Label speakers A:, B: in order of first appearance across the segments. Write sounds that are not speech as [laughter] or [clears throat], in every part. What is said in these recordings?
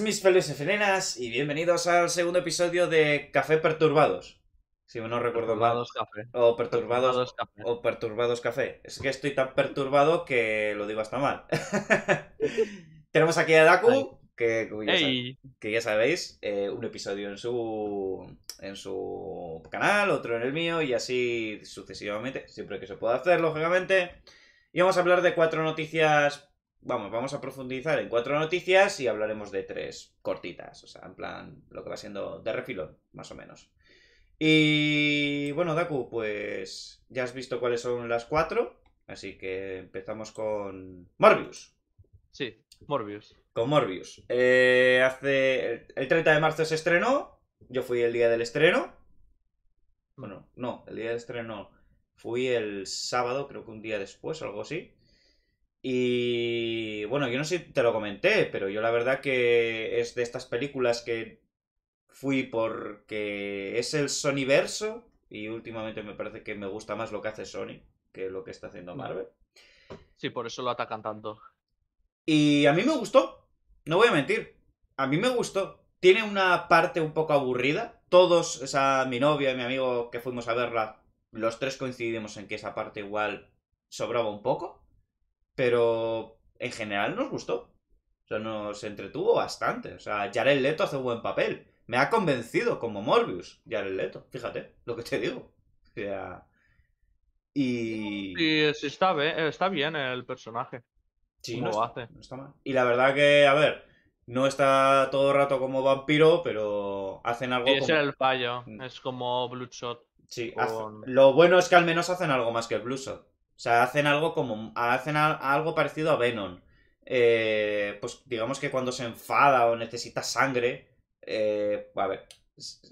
A: mis felices y bienvenidos al segundo episodio de Café Perturbados. Si no recuerdo mal. O perturbados, café. O perturbados café. Es que estoy tan perturbado que lo digo hasta mal. [laughs] Tenemos aquí a Daku, que, ya sabéis, eh, un episodio en su en su canal, otro en el mío y así sucesivamente, siempre que se pueda hacer, lógicamente. Y vamos a hablar de cuatro noticias vamos, vamos a profundizar en cuatro noticias y hablaremos de tres cortitas, o sea, en plan lo que va siendo de refilón, más o menos. Y bueno, Daku, pues ya has visto cuáles son las cuatro, así que empezamos con Morbius.
B: Sí, Morbius. Con Morbius.
A: Eh, hace el 30 de marzo se estrenó, yo fui el día del estreno. Bueno, no, el día del estreno fui el sábado, creo que un día después, algo así. Y bueno, yo no sé si te lo comenté, pero yo la verdad que es de estas películas que fui porque es el Sony-verso y últimamente me parece que me gusta más lo que
B: hace Sony que lo que está haciendo mm. Marvel. Sí, por eso lo atacan tanto.
A: Y a mí me gustó, no voy a mentir, a mí me gustó. Tiene una parte un poco aburrida. Todos, o sea, mi novia y mi amigo que fuimos a verla, los tres coincidimos en que esa parte igual sobraba un poco. Pero en general nos gustó. O sea, nos entretuvo bastante. O sea, Jared Leto hace un buen papel. Me ha convencido como Morbius, Jared Leto. Fíjate lo que te digo. O sea. Y.
B: Sí, eh, está, bien, el personaje. Sí, no, hace.
A: Y la verdad que, a ver, no está todo el rato como vampiro, pero
B: hacen algo. es el fallo. Mm. Es como Bloodshot. Sí,
A: lo bueno es que al menos hacen algo más que Bloodshot. O sea, hacen algo como. hacen algo parecido a Venom. Eh, pues digamos que cuando se enfada o necesita sangre. Eh, a ver,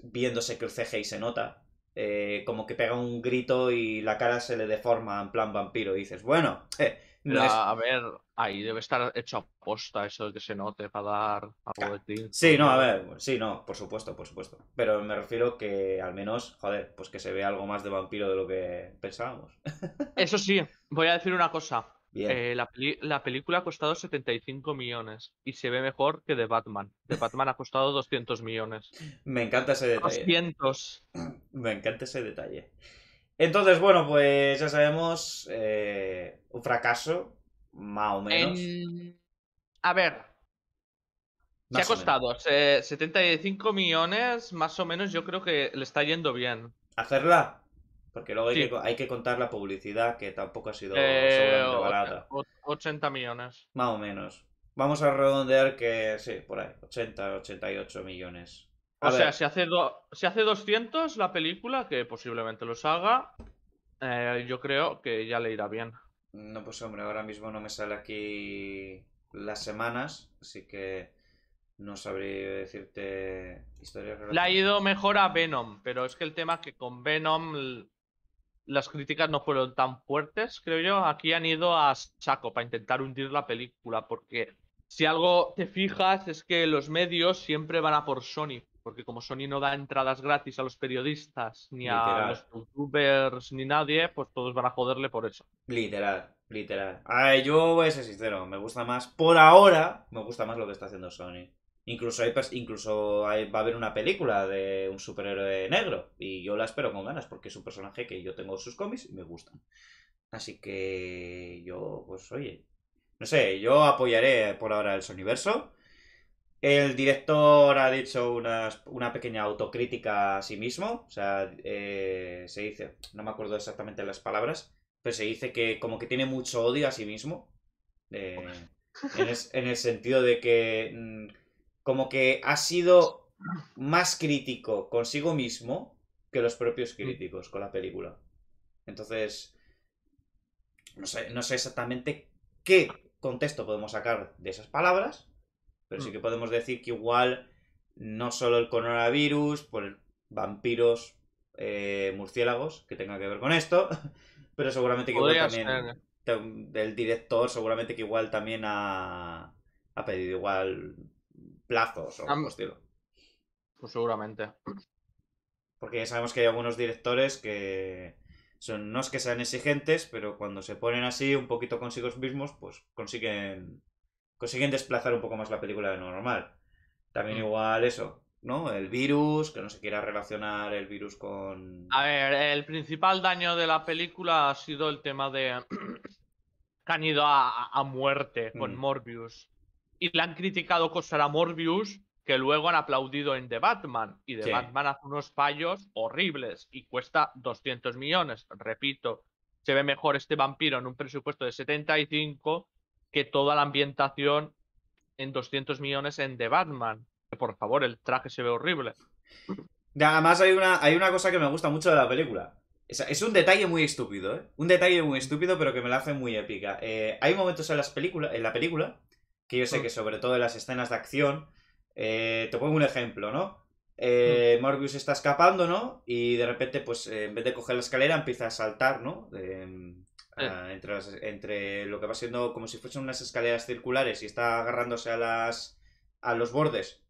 A: viéndose que el CGI se nota. Eh, como que pega un grito y la cara se le deforma en plan vampiro. Y dices, bueno,
B: a ver, ahí debe estar hecho aposta eso de que se note para dar algo de ti. Sí, no, a ver, sí, no, por supuesto, por
A: supuesto. Pero me refiero que al menos, joder, pues que se vea algo más de vampiro de lo que pensábamos.
B: [laughs] Eso sí, voy a decir una cosa. Eh, la, película ha costado 75 millones y se ve mejor que de Batman. De Batman ha costado 200 millones. Me encanta ese detalle.
A: 200. Me encanta ese detalle. Entonces, bueno, pues ya sabemos, eh, un fracaso, más o menos.
B: A ver. se ha costado 75 millones, más o menos, yo creo que le está yendo bien.
A: ¿Hacerla? Porque luego hay, que, contar la publicidad, que tampoco ha sido eh, barata.
B: 80 millones.
A: Más o menos. Vamos a redondear que, sí, por ahí, 80, 88 millones o sea,
B: si hace, si hace 200 la película, que posiblemente los haga, eh, yo creo que ya le irá bien.
A: No, pues hombre, ahora mismo no me sale
B: aquí
A: las semanas, así que no sabría decirte historias Le ha ido
B: mejor a Venom, pero es que el tema es que con Venom las críticas no fueron tan fuertes, creo yo. Aquí han ido a Chaco para intentar hundir la película, porque si algo te fijas es que los medios siempre van a por Sony porque como Sony no da entradas gratis a los periodistas, ni a los youtubers, ni nadie, pues todos van a joderle por eso. Literal, literal.
A: Ay, yo voy a ser sincero, me gusta más, por ahora, me gusta más lo que está haciendo Sony. Incluso, hay, incluso va a haber una película de un superhéroe negro, y yo la espero con ganas, porque es un personaje que yo tengo sus cómics y me gustan. Así que yo, pues oye, no sé, yo apoyaré por ahora el Sonyverso. El director ha dicho una pequeña autocrítica a sí mismo. O sea, eh, se dice, no me acuerdo exactamente las palabras, pero se dice que como que tiene mucho odio a sí mismo. Eh, [laughs] en, el sentido de que mm, como que ha sido más crítico consigo mismo que los propios mm. críticos con la película. Entonces, no sé exactamente qué contexto podemos sacar de esas palabras, pero sí mm. que podemos decir que igual no solo el coronavirus, por vampiros, eh, murciélagos, que tenga que ver con esto, [laughs] pero seguramente que igual también ¿eh? el director seguramente que igual también ha, pedido igual plazos o algo Pues seguramente. Porque ya sabemos que hay algunos directores que son, no es que sean exigentes, pero cuando se ponen así un poquito consigo mismos, pues consiguen consiguen desplazar un poco más la película de lo normal. También mm. igual eso, ¿no? El virus, que no se quiera relacionar el virus con...
B: A ver, el principal daño de la película ha sido el tema de... [clears throat] que han ido a, muerte con mm. Morbius. Y le han criticado cosas a Morbius que luego han aplaudido en The Batman. Y The Batman hace unos fallos horribles y cuesta 200 millones. Repito, se ve mejor este vampiro en un presupuesto de 75 que toda la ambientación en 200 millones en The Batman. por favor, el traje se ve horrible.
A: Además hay una, hay una cosa que me gusta mucho de la película. Es, un detalle muy estúpido, ¿eh? Un detalle muy estúpido, pero que me la hace muy épica. Eh, hay momentos en, las películas en la película, que yo sé mm. que sobre todo en las escenas de acción, eh, te pongo un ejemplo, ¿no? Eh, mm. Morbius está escapando, ¿no? Y de repente, pues, eh, en vez de coger la escalera, empieza a saltar, ¿no? Eh. Ah, entre, lo que va siendo como si fuesen unas escaleras circulares y está agarrándose a las a los bordes.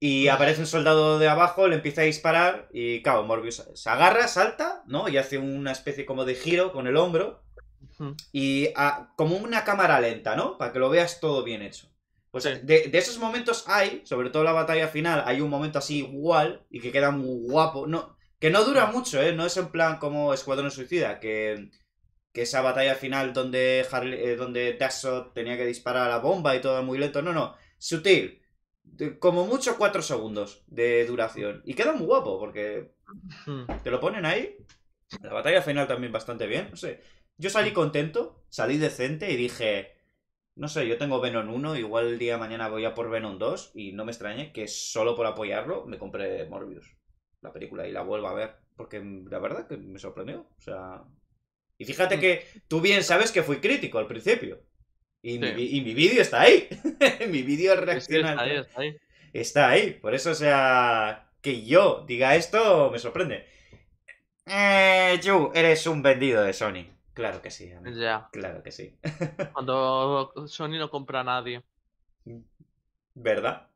A: Y aparece un soldado de abajo, le empieza a disparar y, claro, Morbius se agarra, salta, ¿no? Y hace una especie como de giro con el hombro. Y ah, como una cámara lenta, ¿no? Para que lo veas todo bien hecho. Pues de, esos momentos hay, sobre todo la batalla final, hay un momento así igual y que queda muy guapo. No, que no dura mucho, ¿eh? No es en plan como Escuadrón Suicida, que esa batalla final donde, Harley, eh, donde Dashot tenía que disparar a la bomba y todo muy lento. No, no. Sutil. como mucho 4 segundos de duración. Y queda muy guapo porque hmm. te lo ponen ahí. La batalla final también bastante bien. No sé. Yo salí contento, salí decente y dije... No sé, yo tengo Venom 1, igual el día de mañana voy a por Venom 2 y no me extrañe que solo por apoyarlo me compré Morbius, la película, y la vuelvo a ver, porque la verdad que me sorprendió, o sea, y fíjate mm. que tú bien sabes que fui crítico al principio. Y mi, vídeo está ahí. [laughs] mi vídeo reaccionando. está, ahí, está, ahí. Por eso, o sea, que yo diga esto me sorprende. Eh, eres un vendido de Sony. Claro que sí.
B: Ya. Claro que sí. [laughs] Cuando Sony no compra a nadie.
A: ¿Verdad?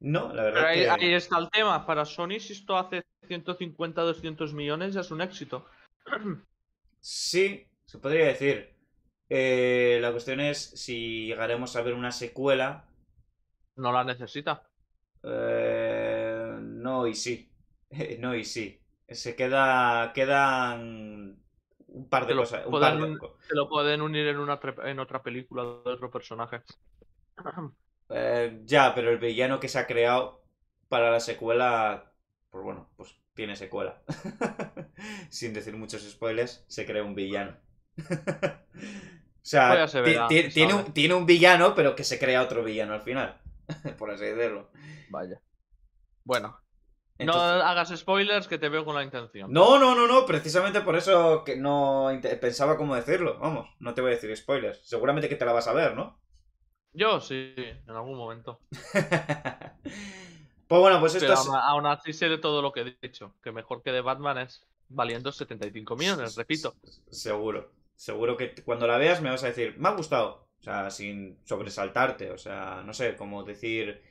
A: No, la verdad. ahí, que... ahí
B: está el tema. Para Sony, si esto hace 150, 200 millones, ya es un éxito. [clears throat]
A: Sí, se podría decir. Eh, la cuestión es si llegaremos a ver una secuela.
B: ¿No la necesita?
A: Eh, no y sí. [laughs] no y sí. Se queda. quedan
B: un par de cosas. Un par de... se lo pueden unir en una en otra película de otro personaje.
A: Eh, ya, pero el villano que se ha creado para la secuela. Pues bueno, pues tiene secuela. [laughs] Sin decir muchos spoilers, se crea un villano. [laughs] O sea, pues tiene, un, villano, pero que se crea otro villano al final. [laughs] Por así decirlo. Vaya. Bueno. no
B: hagas spoilers que te veo con la intención. No, no,
A: no, no. Precisamente por eso que no pensaba cómo decirlo. Vamos, no te voy a decir spoilers. Seguramente que te la vas a ver, ¿no?
B: Yo sí, en algún momento. Pues bueno, pues esto Pero es... aún así sé de todo lo que he dicho, que mejor que de Batman es valiendo 75 millones, repito. Seguro, seguro que cuando la veas
A: me vas a decir, me ha gustado, o sea, sin sobresaltarte, o sea, no sé, como decir,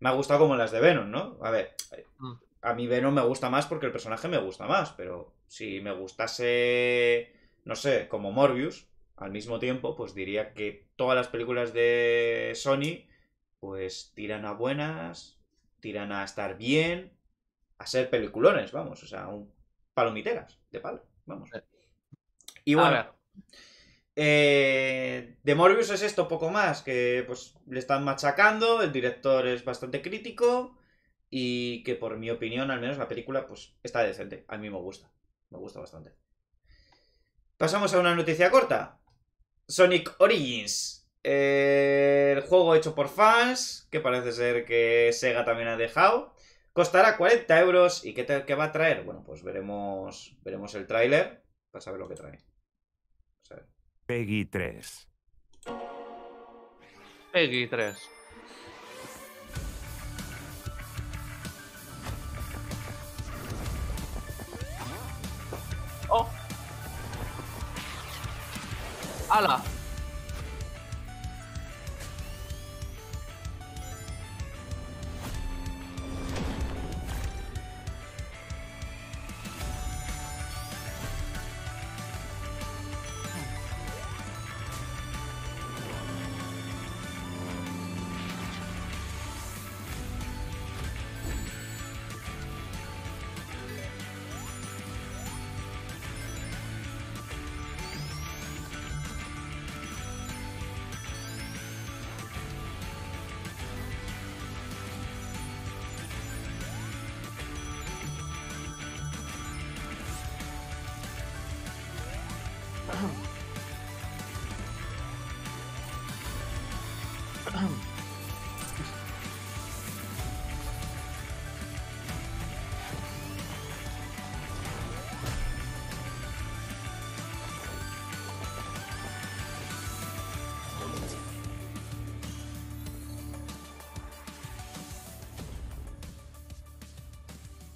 A: me ha gustado como las de Venom, ¿no? A ver, mm. a mí Venom me gusta más porque el personaje me gusta más, pero si me gustase, no sé, como Morbius, al mismo tiempo, pues diría que todas las películas de Sony, pues tiran a buenas, irán a estar bien, a ser peliculones, vamos, o sea, palomiteras de palo, vamos. Y bueno, eh, de Morbius es esto, poco más, que pues le están machacando, el director es bastante crítico y que por mi opinión, al menos la película, pues está decente, a mí me gusta, me gusta bastante. Pasamos a una noticia corta. Sonic Origins el juego hecho por fans, que parece ser que Sega también ha dejado. Costará 40 euros. ¿Y qué, va a traer? Bueno, pues veremos, veremos el tráiler para saber lo que trae. Peggy 3.
B: Peggy 3. Oh. ¡Hala!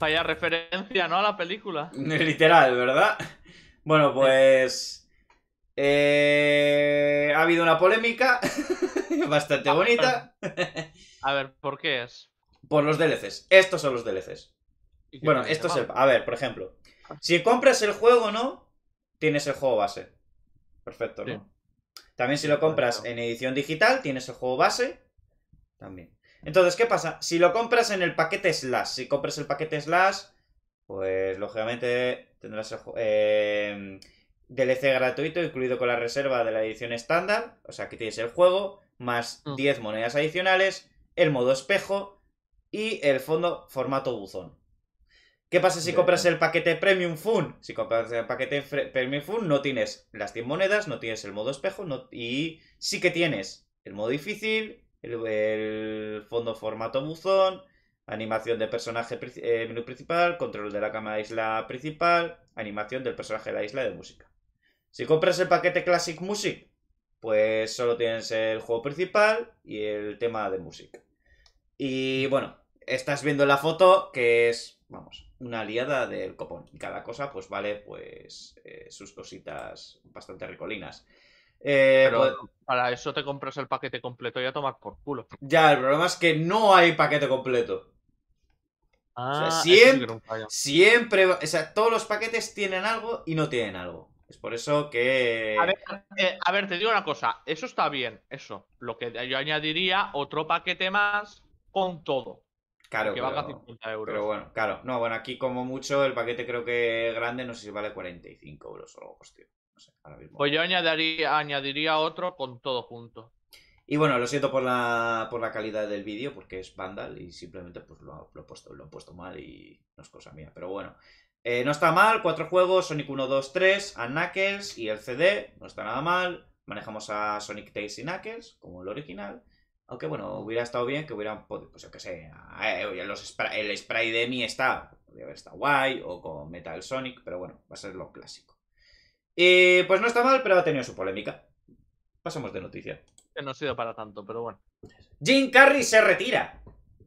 B: Falla referencia, ¿no? A la película. [laughs] Literal,
A: ¿verdad? Bueno, pues... Eh, ha habido una polémica [laughs] bastante bonita.
B: [laughs] A ver, ¿por qué es?
A: Por los DLCs. Estos son los DLCs. Bueno, esto es A ver, por ejemplo. Ah. Si compras el juego, ¿no? Tienes el juego base. Perfecto, ¿no? También si lo compras en edición digital, tienes el juego base. También. Entonces, ¿qué pasa? Si lo compras en el paquete Slash, si compras el paquete Slash, pues lógicamente tendrás eh, DLC gratuito incluido con la reserva de la edición estándar, o sea, que tienes el juego, más 10 mm. monedas adicionales, el modo espejo y el fondo formato buzón. ¿Qué pasa si compras el paquete Premium Fun? Si compras el paquete Premium Fun no tienes las 100 monedas, no tienes el modo espejo y sí que tienes el modo difícil, el, fondo formato buzón, animación del personaje eh, menú principal, control de la cámara de isla principal, animación del personaje de la isla de música. Si compras el paquete Classic Music, pues solo tienes el juego principal y el tema de música. Y bueno, estás viendo la foto que es, vamos, una aliada del copón. Y cada cosa pues vale pues eh, sus
B: cositas bastante recolinas. Eh, pues- para eso te compras el paquete completo y a tomar por culo.
A: Ya, el problema es que no hay paquete completo. Ah, siempre, siempre, o sea, todos los paquetes tienen algo y no tienen algo. Es por
B: eso que... Eh, a ver, te digo una cosa, eso está bien, eso. Lo que yo añadiría, otro paquete más con todo. Claro, que pero, 50 euros. Pero bueno,
A: claro. No, bueno, aquí como mucho el paquete creo que grande no sé si vale 45 euros o algo, hostia.
B: Pues yo añadiría, añadiría otro con todo junto.
A: Y bueno, lo siento por la, calidad del vídeo, porque es Vandal y simplemente pues lo, he puesto, lo han puesto mal y no es cosa mía. Pero bueno, eh, no está mal, cuatro juegos, Sonic 1, 2, 3, a Knuckles y el CD, no está nada mal. Manejamos a Sonic Tails y Knuckles, como el original. Aunque bueno, hubiera estado bien que hubieran podido, pues yo que sé, eh, el spray de mí está, podría haber estado guay, o con Metal Sonic, pero bueno, va a ser lo clásico. Y eh, pues no está mal, pero ha tenido su polémica. Pasamos de noticia.
B: no ha sido para tanto, pero bueno.
A: Jim Carrey se retira.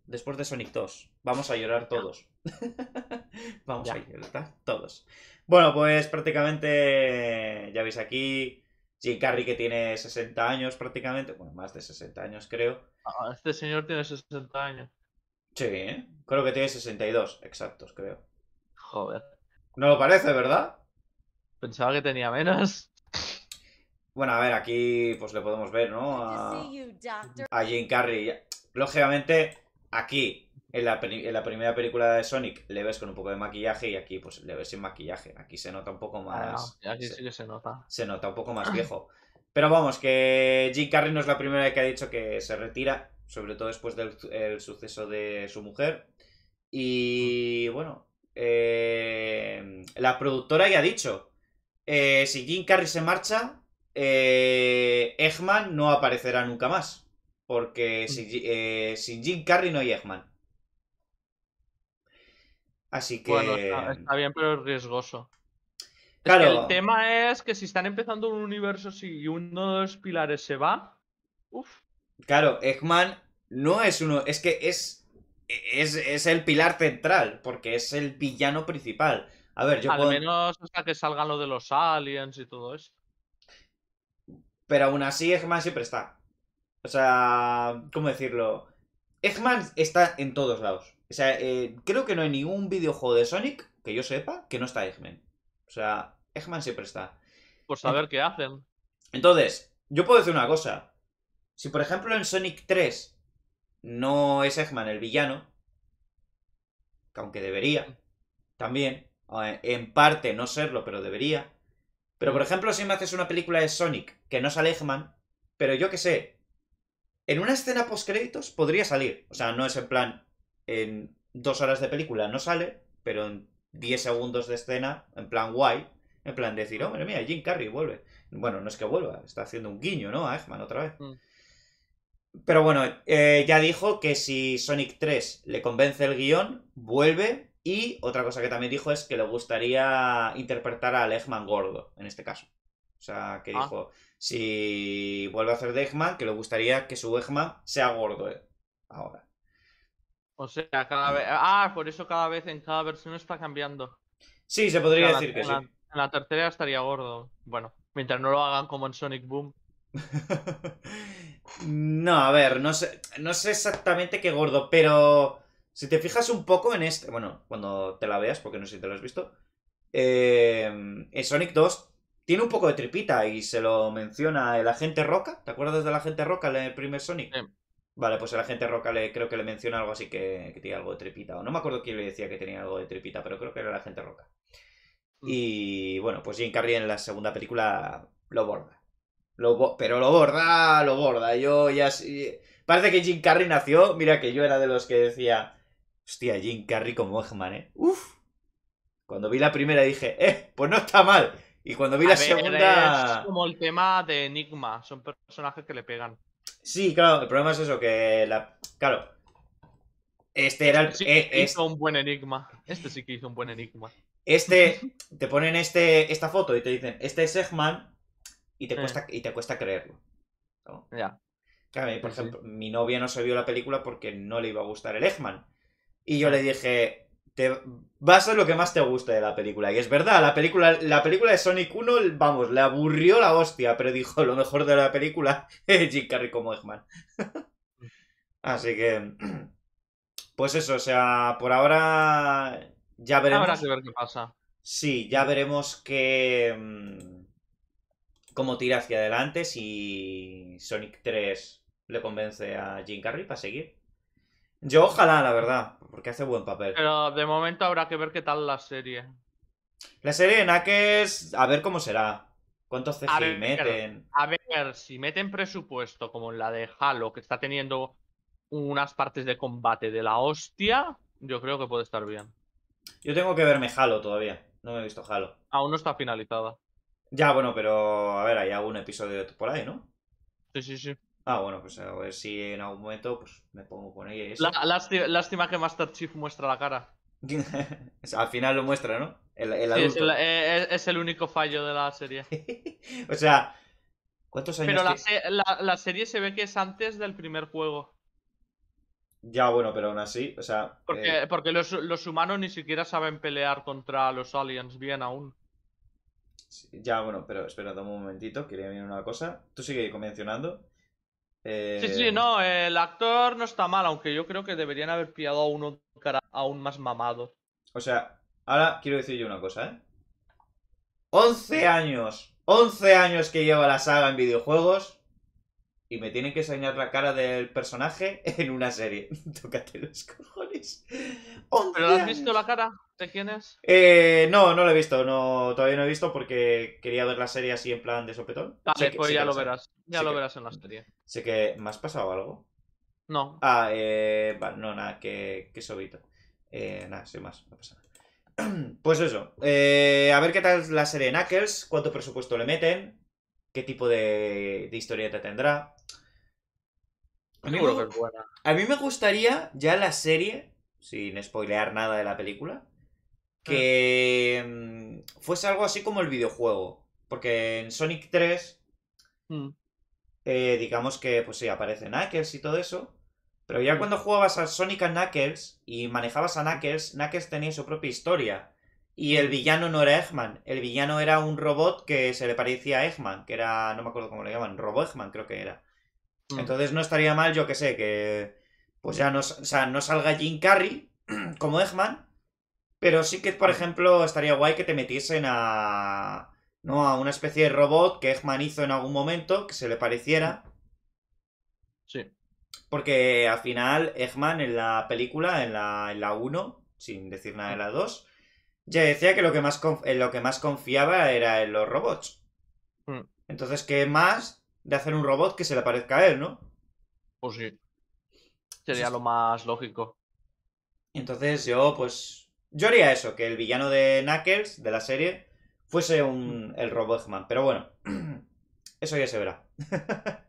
A: Después de Sonic 2. Vamos a llorar todos. [laughs] Vamos a llorar todos. Bueno, pues prácticamente, ya veis aquí, Jim Carrey que tiene 60 años prácticamente. Bueno, más de 60 años creo.
B: Ah, este señor tiene 60 años.
A: Sí, creo que tiene 62 exactos, creo. Joder. No lo parece, ¿verdad?
B: Pensaba que tenía
A: menos. Bueno, a ver, aquí pues le podemos ver, ¿no? A, Jim Carrey. Lógicamente, aquí, en la, primera película de Sonic, le ves con un poco de maquillaje y aquí pues le ves sin maquillaje. Aquí se nota un poco ah, más... se, sí que se nota. Se nota un poco más [laughs] viejo. Pero vamos, que Jim Carrey no es la primera que ha dicho que se retira, sobre todo después del suceso de su mujer. Y bueno, eh, la productora ya ha dicho eh, si Jim Carrey se marcha, eh, Eggman no aparecerá nunca más. Porque si, mm. eh, sin Jim Carrey no hay Eggman.
B: Así que. está, bien, pero es riesgoso. el tema es que si están empezando un universo y uno de los pilares se va. Uf.
A: Claro, Eggman no es uno. Es que es, es. Es el pilar central, porque es el villano principal. A ver, yo Al
B: menos hasta que salga lo de los aliens y todo eso.
A: Pero aún así, Eggman siempre está. O sea, ¿cómo decirlo? Eggman está en todos lados. O sea, eh, creo que no hay ningún videojuego de Sonic, que yo sepa, que no está Eggman. O sea, Eggman siempre está. Por saber qué hacen. Entonces, yo puedo decir una cosa. Si por ejemplo en Sonic 3 no es Eggman el villano, que aunque debería, mm. también, eh, en parte no serlo, pero debería. Pero por mm. ejemplo, si me haces una película de Sonic que no sale Eggman, pero yo que sé, en una escena post créditos podría salir. O sea, no es en plan en dos horas de película no sale, pero en diez segundos de escena, en plan guay, en plan decir, mm. hombre, mira, Jim Carrey vuelve. Bueno, no es que vuelva, está haciendo un guiño, ¿no? A Eggman otra vez. Mm. Pero bueno, eh, ya dijo que si Sonic 3 le convence el guión, vuelve y otra cosa que también dijo es que le gustaría interpretar a Eggman gordo, en este caso. O sea, que ah. dijo, si vuelve a hacer de Eggman, que le gustaría que su Eggman sea gordo eh, ahora.
B: O sea, cada vez... Ah, por eso cada vez en cada versión está cambiando. Sí, se podría decir que sí. En la tercera estaría gordo. Bueno, mientras no lo hagan como en Sonic Boom. [laughs]
A: no, a ver, no sé, no sé exactamente qué gordo, pero si te fijas un poco en este, bueno, cuando te la veas, porque no sé si te lo has visto, em, en Sonic 2 tiene un poco de tripita y se lo menciona el agente Roca. ¿Te acuerdas del agente Roca en el primer Sonic? Vale, pues el agente Roca le, creo que le menciona algo así que, tiene algo de tripita. O no me acuerdo quién le decía que tenía algo de tripita, pero creo que era el agente Roca. Mm. Y bueno, pues Jim Carrey en la segunda película lo borda. pero lo borda, lo borda. Yo ya... Parece que Jim Carrey nació. Mira que yo era de los que decía... Hostia, Jim Carrey como Eggman, ¿eh? Uf. Cuando vi la primera dije, eh, pues no está mal. Y cuando vi la segunda... Es
B: como el tema de Enigma, son personajes que le pegan.
A: Sí, claro, el problema es eso, que la... Claro. Este era el... Este eh, hizo este un buen enigma.
B: Este sí que hizo un buen enigma.
A: Este, [laughs] te ponen este, esta foto y te dicen, este es Eggman y te cuesta, y te cuesta creerlo. Ya. Claro, por ejemplo, mi novia no se vio la película porque no le iba a gustar el Eggman. Y yo le dije, te vas a lo que más te guste de la película. Y es verdad, la película, la película de Sonic 1, vamos, le aburrió la hostia, pero dijo, lo mejor de la película es [laughs] Jim Carrey como Eggman. [laughs] Así que... [clears throat] Pues eso, o sea, por ahora ya veremos... Ahora que
B: ver qué pasa.
A: Sí, ya veremos qué... Mm, cómo tira hacia adelante si Sonic 3 le convence a Jim Carrey para seguir.
B: Yo ojalá, la verdad,
A: porque hace buen papel.
B: Pero de momento habrá que ver qué tal la serie. La
A: serie de Nakes, a ver cómo será.
B: ¿Cuántos CGI meten? A ver, si meten presupuesto como en la de Halo, que está teniendo unas partes de combate de la hostia, yo creo que puede estar bien.
A: Yo tengo que verme Halo todavía. No me he visto Halo. Aún no está finalizada. Ya, bueno, pero a ver, hay algún episodio por ahí, ¿no? Sí, sí, sí. Ah, bueno, pues a ver si en algún momento pues, me pongo con ella. La,
B: lástima, que Master Chief muestra la cara.
A: [laughs] Al final lo muestra, ¿no? Eh,
B: es, el, único fallo de la serie. [laughs] o sea, ¿cuántos años? Pero la, la, serie se ve que es antes del primer juego.
A: Ya, bueno, pero aún así, o sea.
B: Porque, eh, porque los, los humanos ni siquiera saben pelear contra los aliens bien aún.
A: Ya, bueno, pero espérate un momentito, quería venir una cosa. Tú sigue convencionando. Sí, sí, eh, no,
B: el actor no está mal, aunque yo creo que deberían haber pillado a uno cara aún más mamado.
A: O sea, ahora quiero decir yo una cosa, ¿eh? 11 años, 11 años que lleva la saga en videojuegos y me tienen que enseñar la cara del personaje en una serie. [laughs] Tócate los
B: cojones. ¿Pero has visto la cara? ¿Te quién es?
A: Eh, no, no lo he visto, no, todavía no he visto porque quería ver la serie así en plan de sopetón. Vale, sí pues ya lo verás, ya lo verás en la serie. Sé que, ¿me has pasado algo? No. Ah, eh, vale, no, nada, que, sobito. Eh, nada, soy más, no pasa
B: [clears throat] Pues
A: eso, eh, a ver qué tal la serie Knuckles, cuánto presupuesto le meten, qué tipo de, de historieta tendrá.
B: a
A: mí me gustaría ya la serie, sin spoilear nada de la película, que mm, fuese algo así como el videojuego. Porque en Sonic 3, hmm. eh, digamos que, pues sí, aparece Knuckles y todo eso. Pero ya hmm. cuando jugabas a Sonic a Knuckles y manejabas a hmm. Knuckles, Knuckles tenía su propia historia. Y el villano no era Eggman, el villano era un robot que se le parecía a Eggman, que era, no me acuerdo cómo le llaman, Robo Eggman creo que era. Entonces no estaría mal, yo que sé, que pues ya no, o no salga Jim Carrey [clears throat] como Eggman, pero sí que, por ejemplo, estaría guay que te metiesen a. ¿No? A una especie de robot que Eggman hizo en algún momento, que se le pareciera. Sí. Porque al final, Eggman en la película, en la, 1, sin decir nada de la 2, ya decía que lo que más, lo que más confiaba era en los robots. Hmm. Entonces, ¿qué más de hacer un robot que se le parezca a él, no? Pues sí. Sería lo más lógico. Entonces yo, pues, yo haría eso, que el villano de Knuckles, de la serie, fuese un, el Robotman. Pero bueno, [clears throat] eso ya se verá. [laughs]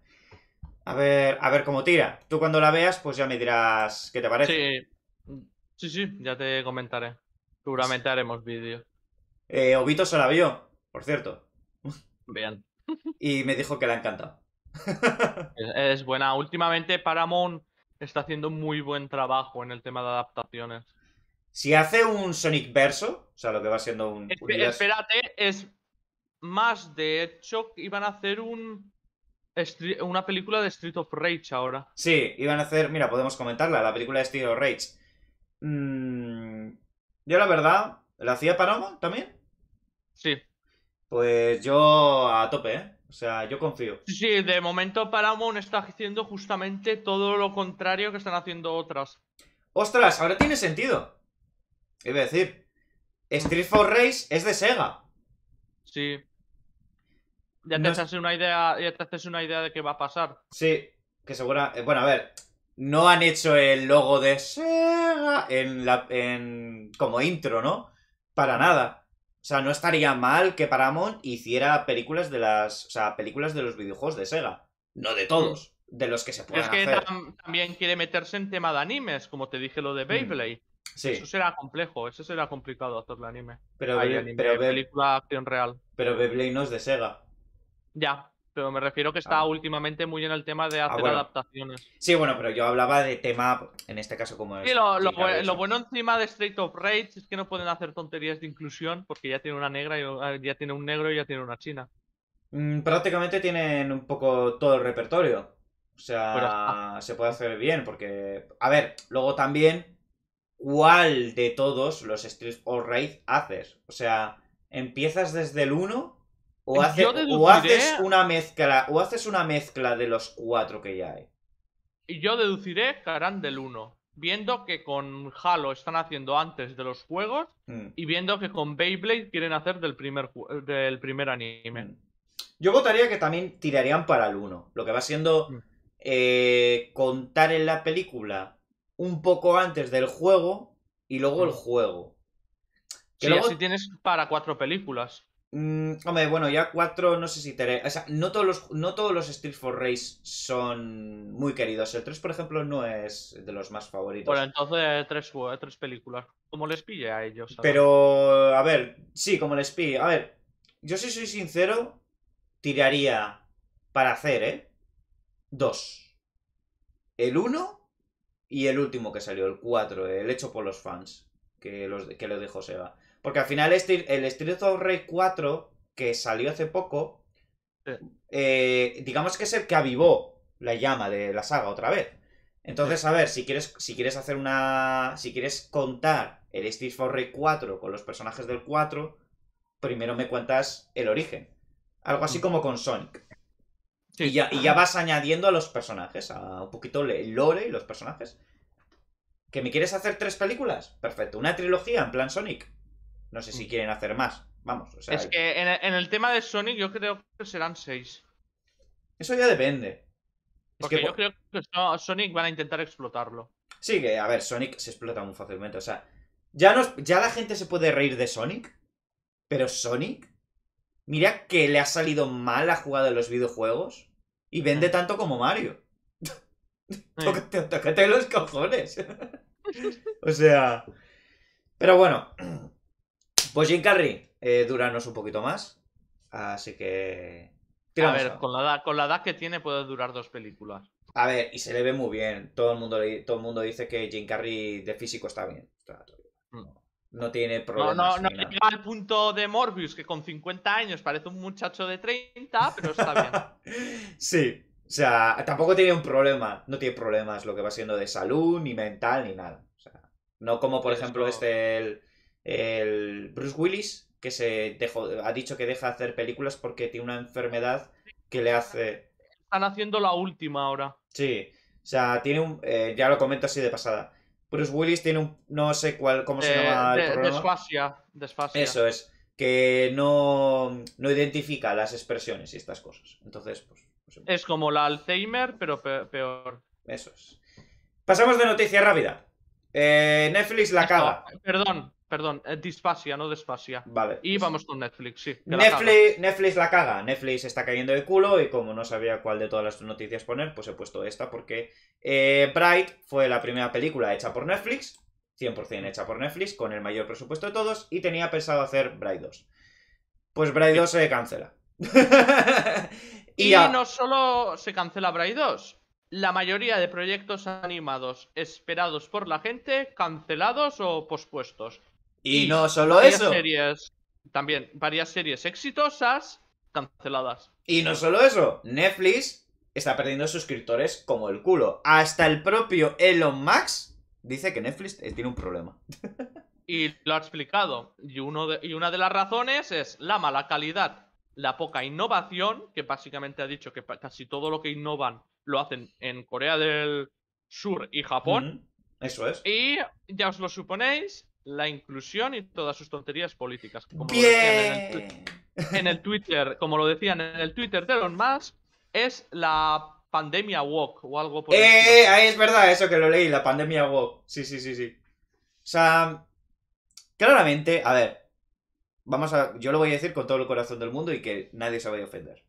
A: a ver, a ver cómo tira. Tú cuando la veas, pues ya me dirás qué te parece.
B: Sí, sí, ya te comentaré. Seguramente haremos vídeo.
A: Eh, Obito se la vio, por cierto.
B: Bien. Y me dijo que la ha encantado. [laughs] es, buena. Últimamente Paramount está haciendo muy buen trabajo en el tema de adaptaciones.
A: Si hace un Sonic verso, o sea, lo que va siendo un. Espérate,
B: es más de hecho, iban a hacer un. Una película de Street of Rage ahora.
A: Sí, iban a hacer. Mira, podemos comentarla, la película de Street of Rage. Mm, yo, la verdad, ¿la hacía Paramount también? Sí. Pues yo a tope, ¿eh? O sea, yo confío.
B: Sí, de momento Paramount está haciendo justamente todo lo contrario que están haciendo otras.
A: Ostras, ahora tiene sentido. Iba a decir, Street for Race es de Sega. Sí.
B: Ya te, haces una idea, ya te haces una idea de qué va a pasar.
A: Sí, que segura. Eh, bueno, a ver. No han hecho el logo de Sega en la, como intro, ¿no? Para nada. O sea, no estaría mal que Paramount hiciera películas de las. O sea, películas de los videojuegos de Sega. No de todos. Mm. De los que se puedan es que
B: también quiere meterse en tema de animes, como te dije lo de mm. Beyblade. Eso será complejo, eso será complicado hacer el anime. Pero, Hay película acción real. Pero Beyblade no es de Sega. Ya, pero me refiero que está ah. últimamente muy en el tema de ah, hacer adaptaciones. Sí,
A: bueno, pero yo hablaba de tema, en este caso como es... Sí, lo,
B: bueno encima de Straight of Rage es que no pueden hacer tonterías de inclusión porque ya tiene una negra, y, ah, ya tiene un negro y ya tiene una china.
A: Mm, prácticamente tienen un poco todo el repertorio. O sea, se puede hacer bien porque... A ver, luego también cuál de todos los Streets o Raid haces. O sea, ¿empiezas desde el 1? O, eh, haces una mezcla. O haces una mezcla de los cuatro que ya hay.
B: Y yo deduciré que harán del 1. Viendo que con Halo están haciendo antes de los juegos mm. y viendo que con Beyblade quieren hacer del primer, del primer anime. Mm.
A: Yo votaría que también tirarían para el 1. Lo que va siendo mm. eh, contar en la película un poco antes del juego y luego el mm.
B: juego. Y sí, luego... así tienes para cuatro películas.
A: Mm, hombre, bueno, ya cuatro, no sé si te... O sea, no todos los, no todos los for Race son muy queridos. El 3, por ejemplo, no es de los más favoritos. Bueno,
B: entonces tres, tres películas. cómo les pille a ellos. Pero, a ver,
A: sí, como les pille. A ver, yo si soy sincero, tiraría para hacer, ¿eh? Dos. El 1... Y el último que salió, el 4, el hecho por los fans, que, los, que lo dijo Seba. Porque al final este, el Street of Ray 4, que salió hace poco, eh, digamos que es el que avivó la llama de la saga otra vez. Entonces, a ver, si quieres, si quieres hacer una. Si quieres contar el Street of Ray 4 con los personajes del 4, primero me cuentas el origen. Algo así mm. como con Sonic. Y, ya, vas añadiendo a los personajes, a un poquito el lore y los personajes. ¿Que me quieres hacer tres películas? Perfecto. Una trilogía en plan Sonic. No sé si mm. quieren hacer más. Vamos. O sea, es
B: que en el, tema de Sonic yo creo que serán seis.
A: Eso ya depende.
B: Porque yo creo que Sonic van a intentar explotarlo.
A: Sí, que a ver, Sonic se explota muy fácilmente. O sea, ya, ya la gente se puede reír de Sonic, pero Sonic Mira que le ha salido mal la jugada de los videojuegos y vende mm. tanto como Mario. [laughs] Mm. tócate, los cojones. [laughs] o sea. Pero bueno. [clears throat] Pues Jim Carrey, eh, duranos un poquito más. Así que.
B: A ver, con la, edad, con que tiene puede durar dos películas.
A: A ver, y se le ve muy bien. Todo el mundo, todo el mundo dice que Jim Carrey de físico está bien. Está mm no tiene problemas. No, no, no
B: llega al punto de Morbius, que con 50 años parece un muchacho de 30, pero está
A: bien. [laughs] sí, o sea, tampoco tiene un problema, no tiene problemas lo que va siendo de salud, ni mental, ni nada. O sea, no como, por ejemplo, este, el, el, Bruce Willis, que se dejó, ha dicho que deja de hacer películas porque tiene una enfermedad que le hace...
B: Están haciendo la última ahora.
A: Sí, o sea, tiene un... Eh, ya lo comento así de pasada Bruce Willis tiene un. No sé cuál, cómo se eh, llama Eso es. Que no, identifica las expresiones y estas cosas. Entonces, pues.
B: pues es como la Alzheimer, pero peor. Eso es. Pasamos de noticia rápida.
A: Eh, Netflix la acaba. Perdón,
B: Perdón, eh, disfasia, no desfasia. Vale. Y vamos con Netflix, sí.
A: Netflix la, caga. Netflix está cayendo de culo y como no sabía cuál de todas las noticias poner, pues he puesto esta porque eh, Bright fue la primera película hecha por Netflix, 100% hecha por Netflix, con el mayor presupuesto de todos, y tenía pensado hacer Bright 2. Pues Bright 2 se cancela.
B: [laughs] y, y no solo se cancela Bright 2, la mayoría de proyectos animados esperados por la gente cancelados o pospuestos. Y, no solo eso. Series, también varias series exitosas canceladas. Y no solo eso.
A: Netflix está perdiendo suscriptores como el culo. Hasta el propio Elon Max dice que Netflix tiene un problema. [laughs]
B: Y lo ha explicado. Y, uno y una de las razones es la mala calidad, la poca innovación, que básicamente ha dicho que casi todo lo que innovan lo hacen en Corea del Sur y Japón. Eso es. Y ya os lo suponéis, la inclusión y todas sus tonterías políticas. Bien. en, el, Twitter, como lo decían en el Twitter de Elon Musk, es la pandemia woke o algo por eh, eh,
A: ahí es verdad eso que lo leí, la pandemia woke. Sí, sí, sí, sí. O sea, claramente, a ver, vamos a, yo lo voy a decir con todo el corazón del mundo y que nadie se vaya a ofender.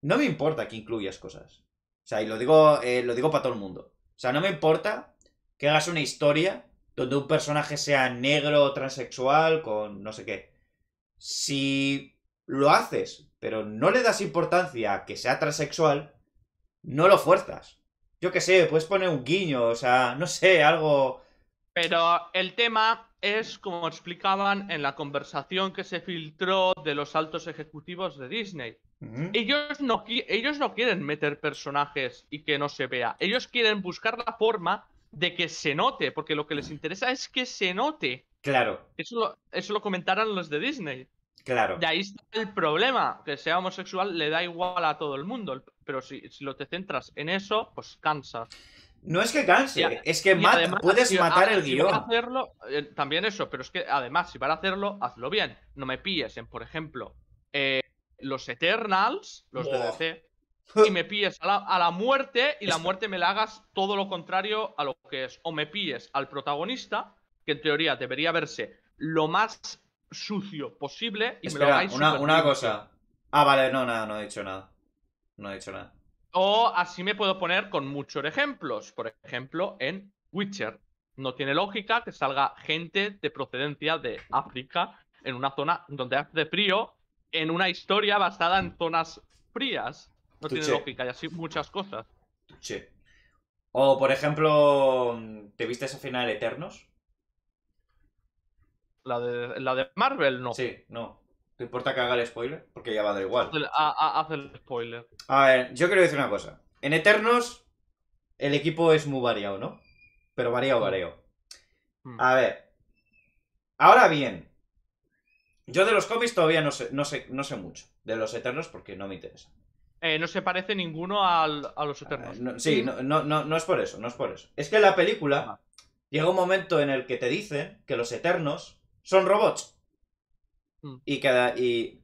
A: No me importa que incluyas cosas. O sea, y lo digo, eh, lo digo para todo el mundo. O sea, no me importa que hagas una historia donde un personaje sea negro, o transexual, con no sé qué. Si lo haces, pero no le das importancia a que sea transexual, no lo fuerzas. Yo qué sé, puedes poner un guiño, o sea, no sé, algo...
B: Pero el tema es, como explicaban en la conversación que se filtró de los altos ejecutivos de Disney. ellos no quieren meter personajes y que no se vea. Ellos quieren buscar la forma de que se note, porque lo que les interesa es que se note. Claro. Eso lo, eso lo comentaron los de Disney. Claro. De ahí está el problema, que sea homosexual le da igual a todo el mundo, pero si, lo te centras en eso, pues cansas. No es que canse, es que puedes matar el si hacerlo, eh, también eso, pero es que además, si van a hacerlo, hazlo bien. No me pilles en, por ejemplo, eh, los Eternals, los de DC, y me pilles a la, muerte y la muerte me la hagas todo lo contrario a lo que es. O me pilles al protagonista, que en teoría debería verse lo más sucio posible y Espera, me una, una cosa.
A: Ah, vale, no, nada,
B: no he dicho nada. No he dicho nada. O así me puedo poner con muchos ejemplos. Por ejemplo, en Witcher. No tiene lógica que salga gente de procedencia de África en una zona donde hace frío, en una historia basada en zonas frías. No tiene lógica y así muchas cosas. Sí. O, por
A: ejemplo, ¿te viste esa final Eternos? La de, la de Marvel, no. Sí, no. ¿Te importa que haga el spoiler? Porque ya va dar igual.
B: Haz el, spoiler.
A: A ver, yo quiero decir una cosa. En Eternos, el equipo es muy variado, ¿no? Pero variado, mm. variado. Mm. A ver. Ahora bien, yo de los cómics todavía no sé, no sé, no sé mucho. De los Eternos porque no me interesa.
B: Eh, no se parece ninguno a los ah, Eternos. sí,
A: no, es por eso, no es por eso. Es que la película ah. llega un momento en el que te dicen que los Eternos son robots. Mm. Y, cada, y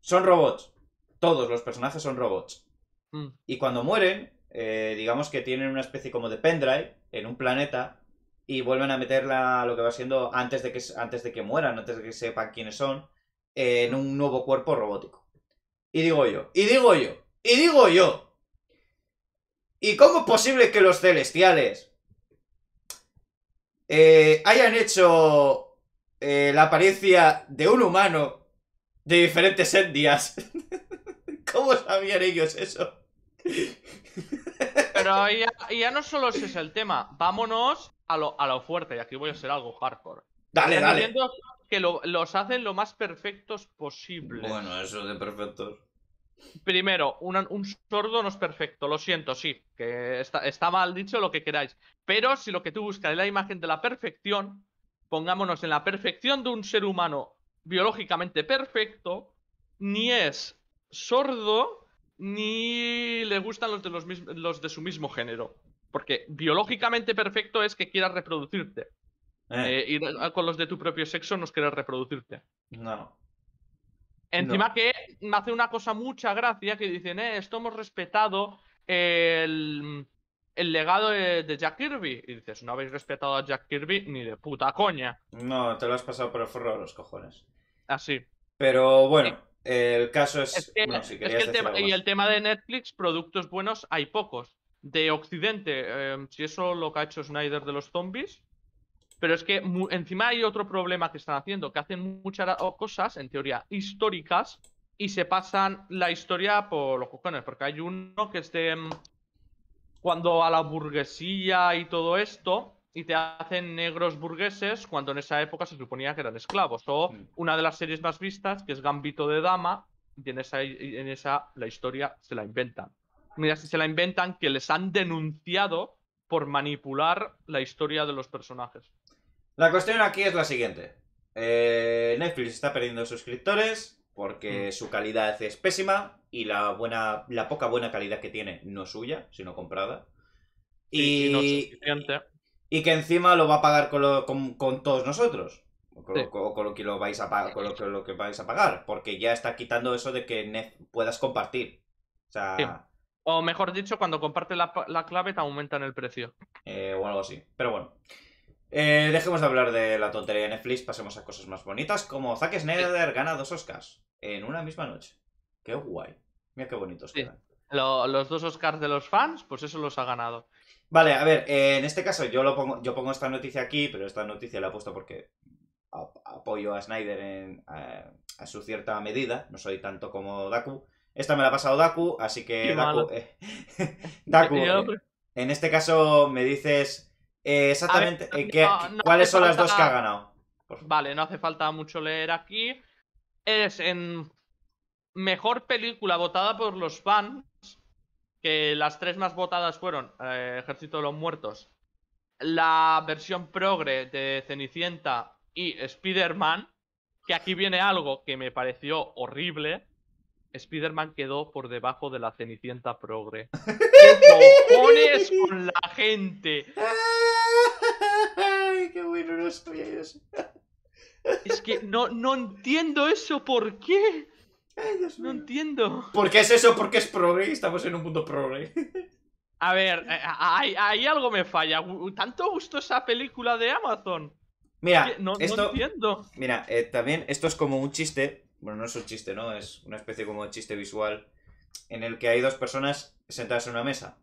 A: son robots. Todos los personajes son robots. Mm. Y cuando mueren, eh, digamos que tienen una especie como de pendrive en un planeta y vuelven a meterla lo que va siendo antes de que, antes de que mueran, antes de que sepan quiénes son, en un nuevo cuerpo robótico. Y digo yo, y digo yo, y digo yo, ¿y cómo es posible que los celestiales eh, hayan hecho eh, la apariencia de un humano de diferentes etnias? [laughs] ¿Cómo sabían ellos eso?
B: Pero ya, no solo ese es el tema. Vámonos a lo, fuerte. Y aquí voy a ser algo hardcore. Dale, dale. Que los hacen lo más perfectos posible. Bueno, eso
A: de perfectos.
B: Primero, un, sordo no es perfecto, lo siento, sí, que está, mal dicho lo que queráis. Pero si lo que tú buscas es la imagen de la perfección, pongámonos en la perfección de un ser humano biológicamente perfecto, ni es sordo, ni le gustan los de, los, los de su mismo género. Porque biológicamente perfecto es que quieras reproducirte. Eh. Eh, y ah, con los de tu propio sexo no quieres reproducirte. No. Encima que me hace una cosa mucha gracia que dicen, eh, esto hemos respetado el, legado de, Jack Kirby. Y dices, no habéis respetado a Jack Kirby ni de puta coña.
A: No, te lo has pasado por el forro de los cojones. Así. Ah, Pero bueno, el caso es... y el tema de
B: Netflix, productos buenos hay pocos. De Occidente, em, si eso lo que ha hecho Snyder de los zombies, pero es que encima hay otro problema que están haciendo, que hacen muchas cosas, en teoría, históricas, y se pasan la historia por los cojones, porque hay uno que esté mm, cuando a la burguesía y todo esto, y te hacen negros burgueses cuando en esa época se suponía que eran esclavos. O una de las series más vistas, que es Gambito de Dama, y en esa, en esa la historia se la inventan. Mira si se la inventan que les han denunciado por manipular la historia de los personajes. La cuestión aquí es la siguiente.
A: Eh, Netflix está perdiendo suscriptores porque mm. su calidad es pésima y la, buena, la poca buena calidad que tiene no es suya, sino comprada. Y, que encima lo va a pagar con, todos nosotros. Con, con, lo que lo vais a pagar, con lo que, lo vais a pagar. Porque ya está quitando eso de que puedas compartir.
B: O mejor dicho, cuando comparte la, clave te aumentan el precio.
A: Eh, o algo así. Pero bueno. Eh, dejemos de hablar de la tontería de Netflix, pasemos a
B: cosas más bonitas,
A: como Zack Snyder gana dos Oscars en una misma noche. Qué guay. Mira qué bonitos
B: los dos Oscars de los fans, pues eso los ha ganado. Vale, a
A: ver, eh, en este caso yo lo pongo, yo pongo esta noticia aquí, pero esta noticia la he puesto porque apoyo a Snyder en, a, su cierta medida, no soy tanto como Daku. Esta me la ha pasado Daku, así que Daku, eh, [laughs] [laughs] pues en este caso me dices eh, exactamente, eh, ¿cuáles son las dos que ha ganado?
B: Vale, no hace falta mucho leer aquí. Es en mejor película votada por los fans, que las tres más votadas fueron eh, Ejército de los Muertos, la versión progre de Cenicienta y Spider-Man, que aquí viene algo que me pareció horrible. Spider-Man quedó por debajo de la Cenicienta progre. [laughs]
A: ¿Qué cojones
B: con la gente? [laughs] qué bueno estoy [laughs] Es que no, no entiendo eso, ¿por qué? no entiendo. ¿Por qué es eso? Porque es progre estamos en un mundo progre. A ver, eh, ahí, algo me falla. ¿Tanto gusto esa película de Amazon?
A: Mira, no, entiendo. Mira, eh, también esto es como un chiste. Bueno, no es un chiste, ¿no? Es una especie como de chiste visual en el que hay dos personas sentadas en una mesa.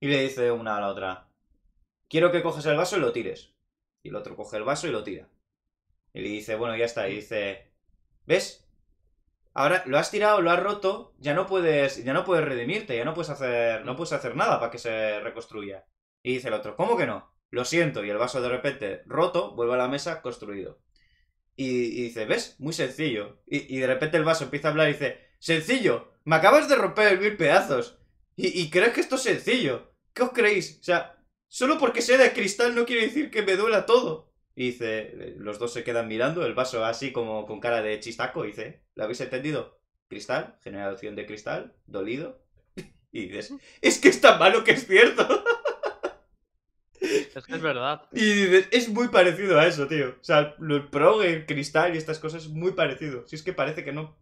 A: Y le dice una a la otra, quiero que coges el vaso y lo tires. Y el otro coge el vaso y lo tira. Y le dice, bueno, ya está. Y mm. dice, ¿ves? Ahora lo has tirado, lo has roto, ya no puedes, ya no puedes redimirte, ya no puedes hacer, no puedes hacer nada para que se reconstruya. Y dice el otro, ¿cómo que no? Lo siento, y el vaso de repente roto, vuelve a la mesa construido. Y, dice, ¿ves? Muy sencillo. Y, de repente el vaso empieza a hablar y dice, sencillo, me acabas de romper mil pedazos. Y, y crees que esto es sencillo. ¿Qué os creéis? O sea, Solo porque sea de cristal no quiere decir que me duela todo. Y dice, los dos se quedan mirando, el vaso así como con cara de chistaco, y dice, ¿lo habéis entendido? Cristal, generación de cristal, dolido. Y dices, es que es tan malo que es cierto.
B: Es que es verdad.
A: Y dices, es muy parecido a eso, tío. O sea, el progue, el cristal y estas cosas es muy parecido. Si es que parece que no.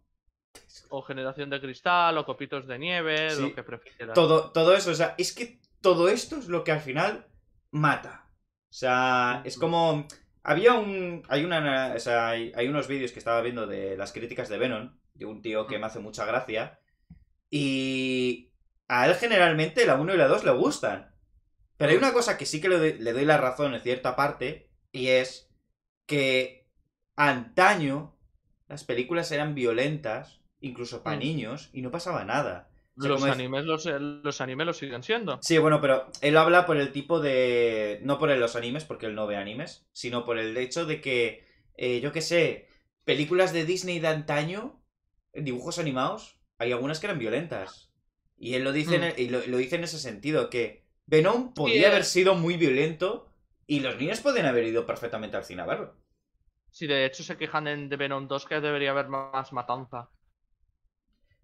B: O generación de cristal, o copitos de nieve, lo que prefieras. Todo,
A: todo eso, o sea, es que todo esto es lo que al final mata. O sea, es como... Había un... Hay, una, hay, unos vídeos que estaba viendo de las críticas de Venom, de un tío que me hace mucha gracia, y a él generalmente la 1 y la 2 le gustan.
B: Pero hay una cosa
A: que sí que le le doy la razón en cierta parte, y es que antaño las películas eran violentas, incluso para mm. niños, y no pasaba nada.
B: Eh, los animes los, animes siguen siendo. Sí, bueno,
A: pero él habla por el tipo de. No por los animes, porque él no ve animes, sino por el hecho de que, eh, yo qué sé, películas de Disney de antaño, dibujos animados, hay algunas que eran violentas. Y él lo dice, en, mm. y lo, dice en ese sentido, que Venom podía eh. haber sido muy violento y los niños pueden haber ido perfectamente al cine a
B: Sí, de hecho se quejan en Venom 2 que debería haber más matanza.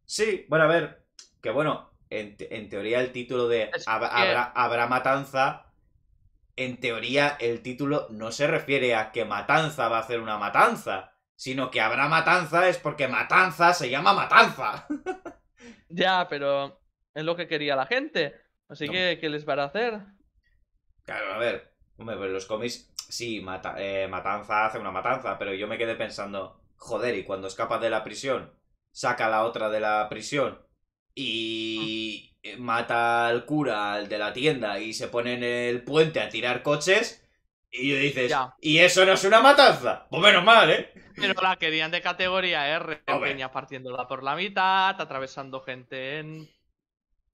A: Sí, bueno, a ver, que bueno, en, teoría el título de habrá, matanza en teoría el título no se refiere a que Matanza va a hacer una matanza,
B: sino que habrá matanza es
A: porque matanza
B: se llama matanza. [laughs] ya, pero es lo que quería la gente. Así que, ¿qué les van a hacer?
A: Claro, a ver, hombre, pues los cómics, sí, mata, eh, matanza hace una matanza, pero yo me quedé pensando, joder, y cuando escapa de la prisión, saca la otra de la prisión Mm. y eh, mata al cura, al de la tienda, y se pone en el puente a tirar coches. Y dices, ¿y eso no es una matanza? Pues menos mal, ¿eh?
B: Pero la querían de categoría R, peña partiéndola por la mitad, atravesando gente en,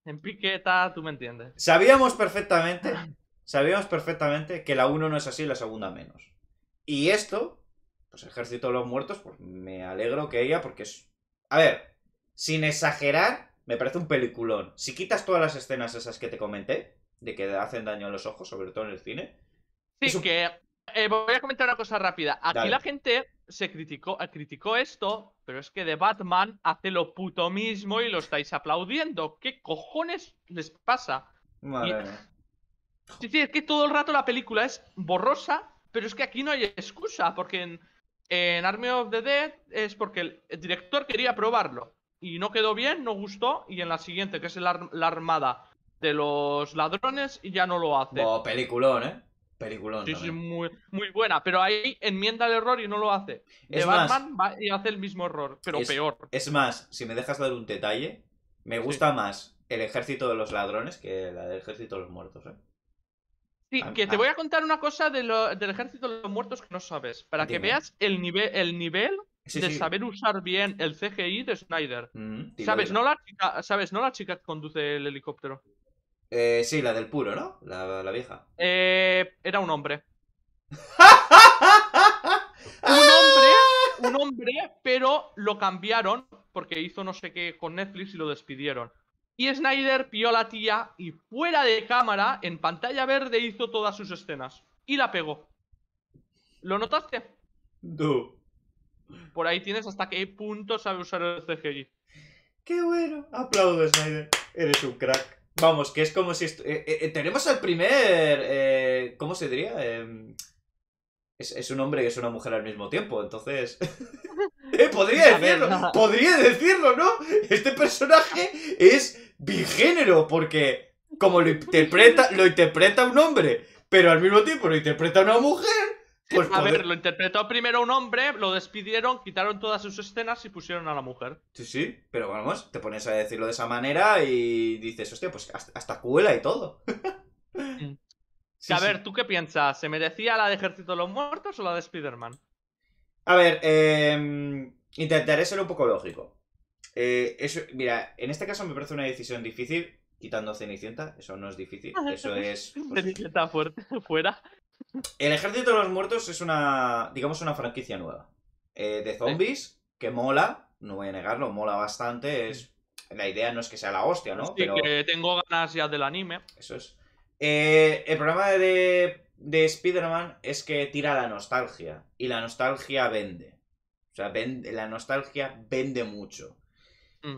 B: en piqueta, tú me entiendes.
A: Sabíamos perfectamente, sabíamos perfectamente que la 1 no es así, la segunda menos. Y esto, pues Ejército de los Muertos, pues me alegro que ella, porque es... A ver, sin exagerar, me parece un peliculón. Si quitas todas las escenas esas que te comenté, de que hacen daño a los ojos,
B: sobre todo en el cine. Sí, que eh, voy a comentar una cosa rápida. Aquí la gente se criticó, eh, criticó esto, pero es que de Batman hace lo puto mismo y lo estáis aplaudiendo. ¿Qué cojones les pasa? Madre Sí, es que todo el rato la película es borrosa, pero es que aquí no hay excusa, porque en, Army of the Dead es porque el director quería probarlo y no quedó bien, no gustó, y en la siguiente, que es la, armada de los ladrones, ya no lo hace. Oh, peliculón, ¿eh?
A: Peliculón. Sí, sí,
B: muy, muy, buena, pero ahí enmienda el error y no lo hace. De Batman va y hace el mismo error, pero peor.
A: Es más, si me dejas dar un detalle, me gusta más el ejército de los ladrones que la del ejército de los muertos, ¿eh?
B: Sí, ah, que te ah. voy a contar una cosa del ejército de los muertos que no sabes, para que veas el nivel, el nivel de saber usar bien el CGI de Snyder. Mm, ¿Sabes, no la chica, ¿Sabes? No la chica que conduce el helicóptero.
A: Eh, sí, la del puro, ¿no? La, vieja.
B: Eh, era un hombre. [laughs] un hombre, un hombre, pero lo cambiaron porque hizo no sé qué con Netflix y lo despidieron. Y Snyder pilló a la tía y fuera de cámara, en pantalla verde, hizo todas sus escenas. Y la pegó. ¿Lo notaste? No. Por ahí tienes hasta qué punto sabe usar el CGI.
A: ¡Qué bueno! Aplaudo, Snyder. Eres un crack. Vamos, que es como si... Eh, eh, tenemos al primer... Eh, ¿Cómo se diría? Em, es, un hombre y es una mujer al mismo tiempo, entonces... [laughs] Eh, podría decirlo, podría decirlo, ¿no? Este personaje es bigénero, porque como lo interpreta, lo interpreta un hombre, pero al mismo tiempo lo interpreta una mujer,
B: pues a ver, lo interpretó primero un hombre, lo despidieron, quitaron todas sus escenas y pusieron a la mujer. Sí, sí, pero vamos, te pones a decirlo de esa manera
A: y dices, hostia, pues hasta, cuela y todo.
B: Mm. [laughs] a ver, ¿tú qué piensas? ¿Se merecía la de Ejército de los Muertos o la de Spider-Man?
A: A ver, em, intentaré ser un poco lógico. Eh, eso, mira, en este caso me parece una decisión difícil quitando Cenicienta, eso no es difícil, ah, eso [laughs] es... Cenicienta fuerte [laughs] fuera, el Ejército de los Muertos es una, digamos, una franquicia nueva. Eh, de zombies, que mola, no voy a negarlo, mola bastante. Es, la idea no es que sea la hostia, ¿no? Sí,
B: que tengo ganas ya del anime. Eso es. Eh,
A: el problema de, de Spider-Man es que tira la nostalgia. Y la nostalgia vende. O sea, la nostalgia vende mucho. Mm.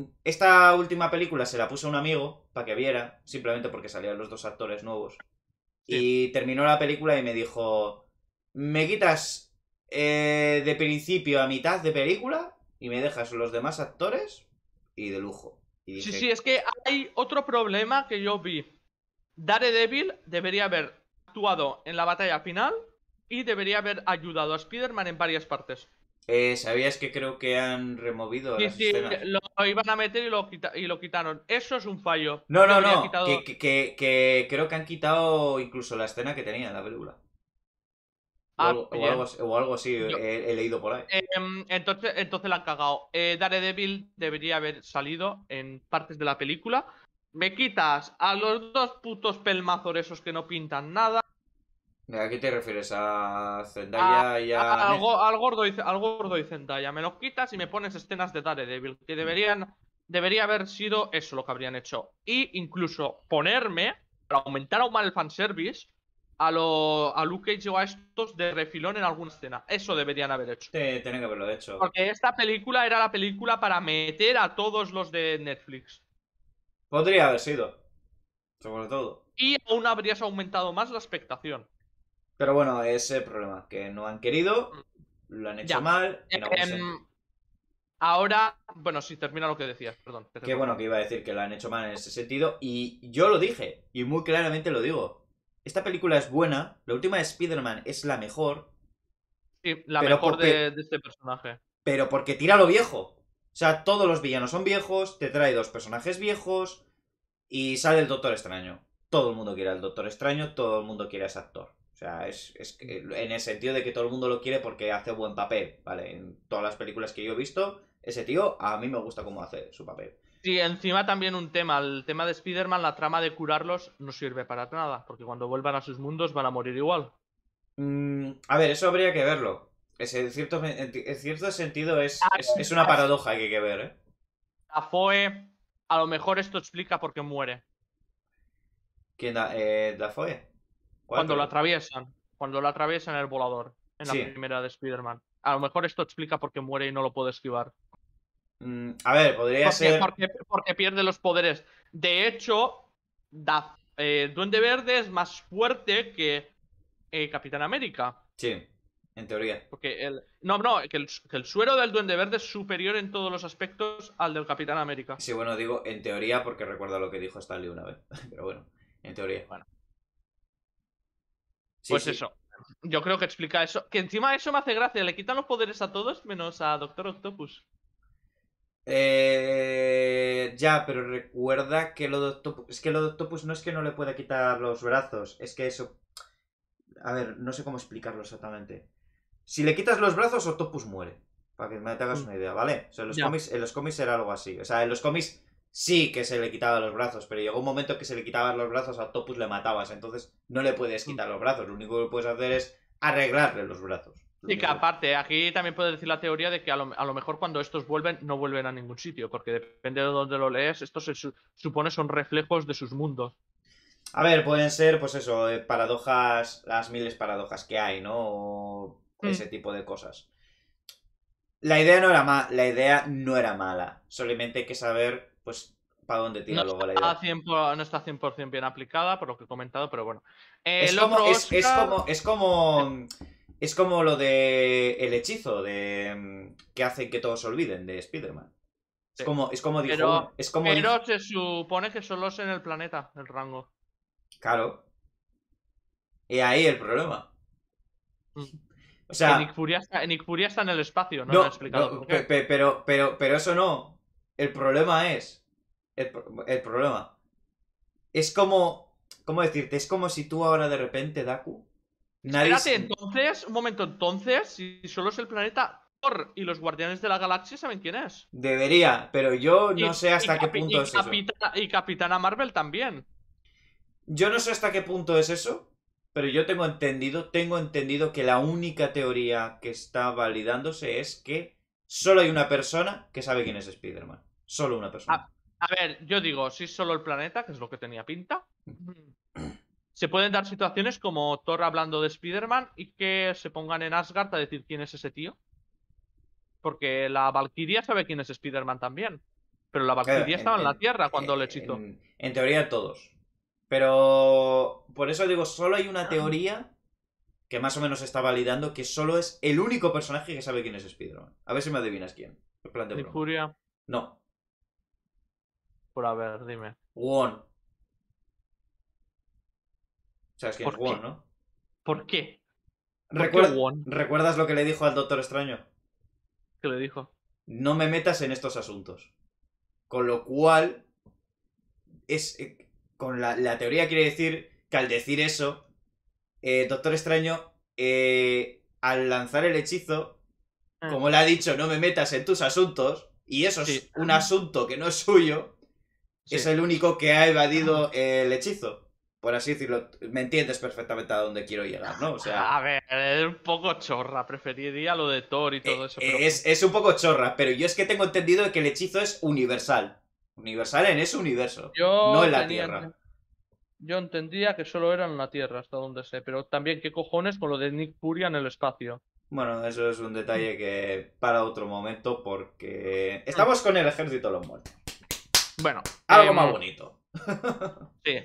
A: Mm, esta última película se la puso un amigo para que viera, simplemente porque salían los dos actores nuevos. Y terminó la película y me dijo, ¿me quitas eh, de principio a mitad de película y me dejas los demás actores? Y de
B: lujo. Y sí, sí, es que hay otro problema que yo vi. Daredevil debería haber actuado en la batalla final y debería haber ayudado a Spider-Man en varias partes.
A: Eh, ¿Sabías que creo que han removido sí, las sí, Lo,
B: iban a meter y lo, quitaron. Eso es un fallo. No, no, no.
A: Que, creo que han quitado incluso la escena que tenía la película.
B: O, ah, algo,
A: así, eh, he, leído por ahí.
B: Em, entonces, entonces la han cagado. Eh, Daredevil debería haber salido en partes de la película. Me quitas a los dos putos pelmazores que no pintan nada.
A: ¿A qué te refieres? ¿A Zendaya ah, y a.? al,
B: gordo y, al gordo y Zendaya. Me lo quitas y me pones escenas de Daredevil. Que mm. deberían. Debería haber sido eso lo que habrían hecho. Y incluso ponerme, para aumentar aún más el fanservice, a, lo, a Luke Cage o a estos de refilón en alguna escena. Eso deberían haber hecho. tienen que haberlo hecho. Porque esta película era la película para meter a todos los de Netflix.
A: Podría haber sido. Sobre todo.
B: Y aún habrías aumentado más la expectación.
A: Pero bueno, ese problema, que no han querido, lo han hecho mal. Em,
B: ahora, bueno, si termina lo que decías, perdón. Qué bueno, que iba a decir que
A: lo han hecho mal en ese sentido. Y yo lo dije, y muy claramente lo digo. Esta película es buena, la última de Spider-Man es la mejor.
B: Sí, la mejor de, de este personaje.
A: Pero porque tira lo viejo. O sea, todos los villanos son viejos, te trae dos personajes viejos y sale el Doctor Extraño. Todo el mundo quiere al Doctor Extraño, todo el mundo quiere a ese actor. O sea, es, en el sentido de que todo el mundo lo quiere porque hace buen papel, ¿vale? En todas las películas que yo he visto, ese tío a mí me gusta cómo hace su papel.
B: Sí, encima también un tema, el tema de Spider-Man, la trama de curarlos no sirve para nada, porque cuando vuelvan a sus mundos van a morir igual.
A: Mm, a ver, eso habría que verlo. Es, en, cierto, en cierto sentido es, ah, es, una paradoja que hay que ver, ¿eh?
B: A Foe, a lo mejor esto explica por qué muere. ¿Quién da?
A: Eh, ¿La Foe?
B: Cuando lo atraviesan. Cuando lo atraviesan el volador. En la primera de Spider-Man. A lo mejor esto explica por qué muere y no lo puede esquivar. Mm, a ver, podría ser. Porque, porque, pierde los poderes. De hecho, da, eh, Duende Verde es más fuerte que eh, Capitán América. Sí, en teoría. Porque el... No, no, que el, que suero del Duende Verde es superior en todos los aspectos al del Capitán América. Sí, bueno, digo
A: en teoría porque recuerdo lo que dijo Stanley una vez. [laughs] Pero bueno, en teoría. Bueno
B: pues eso. Yo creo que explica eso. Que encima eso me hace gracia. Le quitan los poderes a todos menos a Doctor Octopus.
A: Eh, ya, pero recuerda que lo de Octopus. Es que lo de Octopus no es que no le pueda quitar los brazos. Es que eso. A ver, no sé cómo explicarlo exactamente. Si le quitas los brazos, Octopus muere. Para que me hagas mm. una idea, ¿vale? O sea, en los, cómics, en los cómics era algo así. O sea, en los cómics sí que se le quitaba los brazos, pero llegó un momento que se le quitaban los brazos a Topus le matabas, entonces no le puedes mm. quitar los brazos, lo único que puedes hacer es arreglarle los brazos.
B: Y que aparte, aquí también puedes decir la teoría de que a lo, mejor cuando estos vuelven, no vuelven a ningún sitio, porque depende de dónde lo lees, estos se supone son reflejos de sus mundos.
A: A ver, pueden ser, pues eso, eh, paradojas, las miles paradojas que hay, ¿no? Mm. ese tipo de cosas. La idea no era mala, la idea no era mala. Solamente hay que saber pues
B: ¿para dónde tira no luego la idea? no está 100% bien aplicada, por lo que he comentado, pero bueno. Eh, es, como, es,
A: como, es, como, lo de el hechizo de mm, que hace que todos se olviden de Spider-Man. Es como, es como dijo, pero, pero
B: se supone que solo es en el planeta el rango. Claro.
A: Y ahí el problema. Mm. O sea, En
B: está, está, en el espacio, no, lo he explicado.
A: Pero, pero, pero eso no. El problema es. El, problema. Es como. ¿Cómo decirte? Es como si tú ahora de repente, Daku. Nadie... Espérate,
B: entonces, un momento, entonces, si solo es el planeta Thor y los Guardianes de la Galaxia, ¿saben quién es?
A: Debería, pero yo no sé hasta qué punto es eso.
B: Y Capitana Marvel también. Yo no sé hasta qué punto
A: es eso, pero yo tengo entendido, tengo entendido que la única teoría que está validándose es que solo hay una persona que sabe quién es Spider-Man. Solo una persona.
B: A, ver, yo digo, si solo el planeta, que es lo que tenía pinta, se pueden dar situaciones como Thor hablando de Spider-Man y que se pongan en Asgard a decir quién es ese tío. Porque la Valkyria sabe quién es Spider-Man también. Pero la Valkyria estaba en, la Tierra cuando le hechizó. En, teoría
A: todos. Pero por eso digo, solo hay una ah. teoría que más o menos está validando que solo es el único personaje que sabe quién es Spider-Man. A ver si me adivinas quién. Plan de No.
B: Por ver, dime.
A: Won. ¿Sabes quién es qué? Won, no?
B: ¿Por qué? ¿Recuerdas lo que le dijo al
A: Doctor Extraño? ¿Qué le dijo? No me metas en estos asuntos. Con lo cual, es, eh, con la, la, teoría quiere decir que al decir eso, eh, Doctor Extraño, eh, al lanzar el hechizo, ah. como le ha dicho, no me metas en tus asuntos, y eso es un asunto que no es suyo, es el único que ha evadido el hechizo. Por así decirlo, me entiendes perfectamente a dónde quiero llegar, ¿no? O sea,
B: [laughs] a ver, es un poco chorra, preferiría lo de Thor y todo eh, eso.
A: Es, un poco chorra, pero yo es que tengo entendido que el hechizo es universal. Universal en ese universo, no en la Tierra.
B: Yo entendía que solo era en la Tierra, hasta donde sé, pero también qué cojones con lo de Nick Fury en el espacio.
A: Bueno, eso es un detalle que para otro momento porque ah. estamos con el ejército de los muertos.
B: Bueno. Algo em, más bonito. [laughs] sí.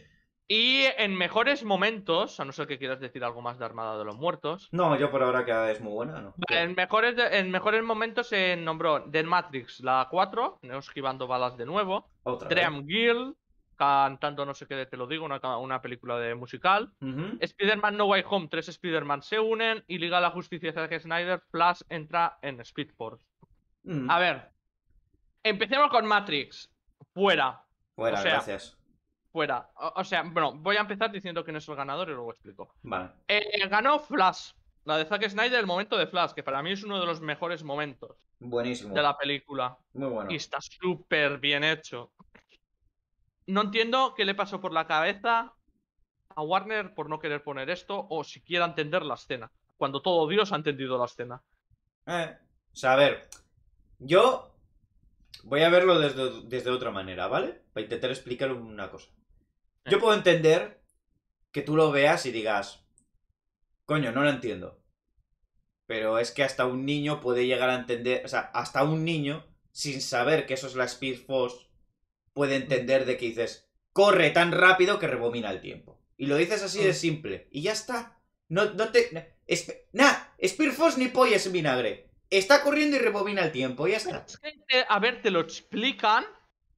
B: Y en mejores momentos, a no ser que quieras decir algo más de Armada de los Muertos. No, yo por
A: ahora que es muy buena, ¿no?
B: En mejores, en mejores momentos se nombró The Matrix, la 4, no esquivando balas de nuevo. Otra Dream Girl, cantando no sé qué te lo digo, una, película de musical. Spider-Man No Way Home, tres Spider-Man se unen y Liga a la Justicia de Snyder, Flash entra en Speed Force. Mm. A ver, empecemos con Matrix. Fuera. Fuera, gracias. Fuera. O, sea, bueno, voy a empezar diciendo quién es el ganador y luego explico. Vale. Eh, ganó Flash. La de Zack Snyder, el momento de Flash, que para mí es uno de los mejores momentos. Buenísimo. De la película. Muy bueno. Y está súper bien hecho. No entiendo qué le pasó por la cabeza a Warner por no querer poner esto o siquiera entender la escena. Cuando todo Dios ha entendido la escena.
A: Eh, o sea, a ver. Yo Voy a verlo desde, otra manera, ¿vale? a intentar explicar una cosa. Yo puedo entender que tú lo veas y digas, coño, no lo entiendo. Pero es que hasta un niño puede llegar a entender, o sea, hasta un niño, sin saber que eso es la Speed Force, puede mm. entender de que dices, corre tan rápido que rebomina el tiempo. Y lo dices así de mm. simple. Y ya está. No, no te... Nah, Speed Force ni pollo es vinagre. Está corriendo y
B: rebobina el tiempo, ya está. A ver, te lo explican.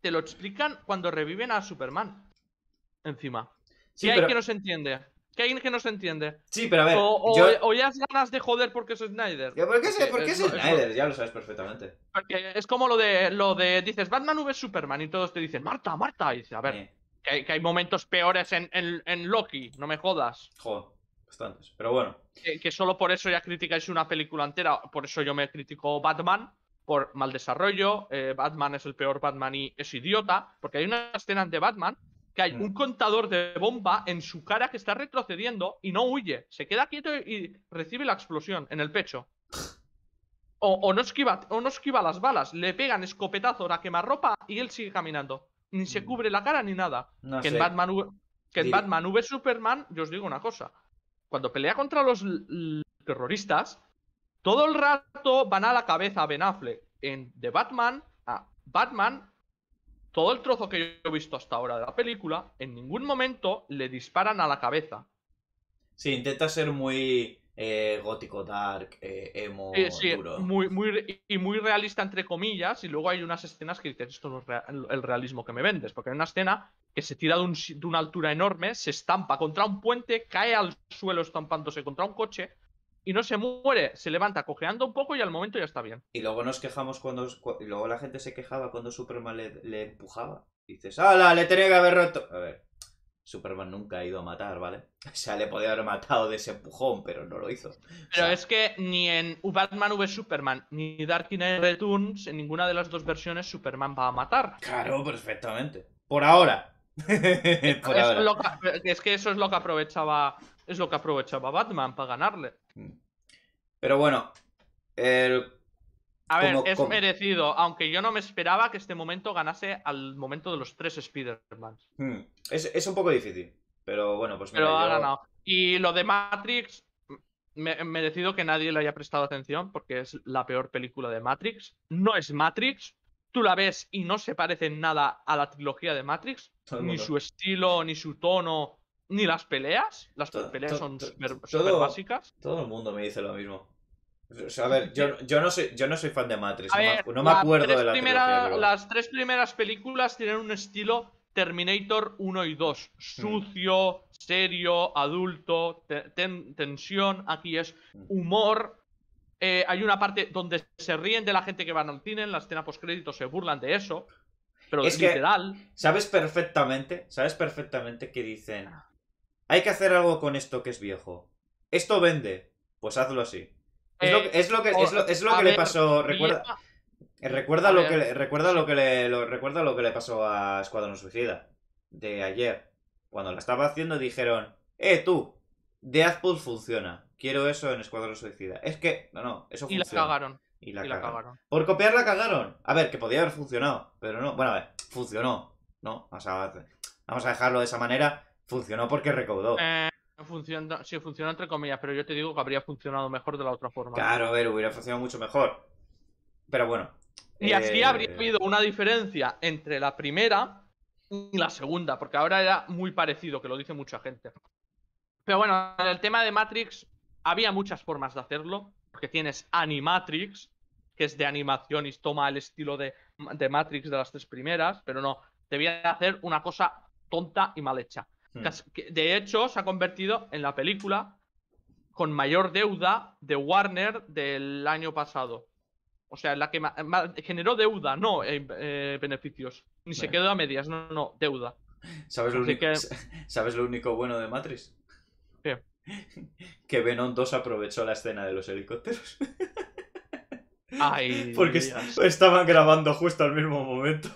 B: Te lo explican cuando reviven a Superman. Encima. ¿Qué hay que no se entiende? ¿Qué hay que no se entiende? Sí, pero a ver. O, ya has ganas de joder porque es Snyder. ¿Por qué, es, Snyder? Ya lo sabes perfectamente. Porque es como lo de. lo de Dices Batman v Superman y todos te dicen Marta, Marta. Y dices, a ver, que, hay, momentos peores en, en Loki, no me jodas. Joder. Pero bueno. Que, solo por eso ya criticáis una película entera. Por eso yo me critico Batman. Por mal desarrollo. Eh, Batman es el peor Batman y es idiota. Porque hay una escena de Batman que hay mm. un contador de bomba en su cara que está retrocediendo y no huye. Se queda quieto y recibe la explosión en el pecho. O, no, esquiva, o no esquiva las balas. Le pegan escopetazo a ropa y él sigue caminando. Ni se mm. cubre la cara ni nada. que, En Batman que Batman V Superman, yo os digo una cosa cuando pelea contra los terroristas, todo el rato van a la cabeza a Ben Affleck. En The Batman, a Batman, todo el trozo que yo he visto hasta ahora de la película, en ningún momento le disparan a la cabeza.
A: Sí, intenta ser muy eh, gótico dark, eh, emo duro.
B: Muy, muy, y muy realista entre comillas, y luego hay unas escenas que dices, esto es el realismo que me vendes, porque hay una escena que se tira de, una altura enorme, se estampa contra un puente, cae al suelo estampándose contra un coche, y no se muere, se levanta cojeando un poco y al momento ya está bien.
A: Y luego nos quejamos cuando, luego la gente se quejaba cuando Superman le, empujaba. Y dices, ¡Hala! Le tenía que haber roto. A ver, Superman nunca ha ido a matar, ¿vale? [laughs] O sea, le podía haber matado de ese empujón, pero no lo hizo.
B: Pero es que ni en Batman v Superman ni Dark Knight Returns, en ninguna de las dos versiones, Superman va a matar. Claro, perfectamente.
A: Por ahora. [laughs]
B: es, que, es eso es lo que aprovechaba. Es lo que aprovechaba Batman para ganarle. Mm.
A: Pero bueno, el
B: a ver, es merecido, aunque yo no me esperaba que este momento ganase al momento de los tres Spider-Man.
A: Hmm, es, un poco difícil, pero bueno, pues mira, Pero ha ganado.
B: Y lo de Matrix, merecido que nadie le haya prestado atención porque es la peor película de Matrix. No es Matrix, tú la ves y no se parece en nada a la trilogía de Matrix, ni su estilo, ni su tono, ni las peleas. Las peleas son súper básicas.
A: Todo el mundo me dice lo mismo a ver, yo, yo, no soy, yo no soy fan de Matrix, no, me acuerdo de la
B: Las tres primeras películas tienen un estilo Terminator 1 y 2. Hmm. Sucio, serio, adulto, tensión, aquí es hmm. humor. Eh, hay una parte donde se ríen de la gente que van al cine, en la escena postcrédito se burlan de eso. Pero es literal. sabes
A: perfectamente, sabes perfectamente que dicen, hay que hacer algo con esto que es viejo. Esto vende, pues hazlo así. Eh, es lo, que, es lo, que le pasó, recuerda. Eh, recuerda lo, que, recuerda, lo que le, recuerda lo que le pasó a Escuadrón Suicida de ayer. Cuando la estaba haciendo dijeron, eh, tú, Deathpool funciona. Quiero eso en Escuadrón Suicida. Es que, no, no, eso funciona. Y la cagaron. Y la, cagaron. Por copiar la cagaron. A ver, que podía haber funcionado, pero no. Bueno, a ver, funcionó. No, vamos a dejarlo de esa manera. Funcionó porque recaudó. Eh,
B: Funciona, sí, funciona entre comillas, pero yo te digo que habría funcionado mejor de la otra forma. Claro, a ver,
A: hubiera funcionado mucho mejor. Pero bueno.
B: Y así eh, habría habido una diferencia entre la primera y la segunda, porque ahora era muy parecido, que lo dice mucha gente. Pero bueno, en el tema de Matrix había muchas formas de hacerlo, porque tienes Animatrix, que es de animación y toma el estilo de, de Matrix de las tres primeras, pero no, debía hacer una cosa tonta y mal hecha. Mm. de hecho, se ha convertido en la película con mayor deuda de Warner del año pasado. O sea, la que generó deuda, no eh, eh, beneficios. Ni se quedó a medias, no, no, deuda. ¿Sabes lo, único, [laughs]
A: ¿Sabes lo único bueno de Matrix? [laughs] Que Venom 2 aprovechó la escena de los helicópteros. [laughs] Porque estaban grabando justo al mismo momento.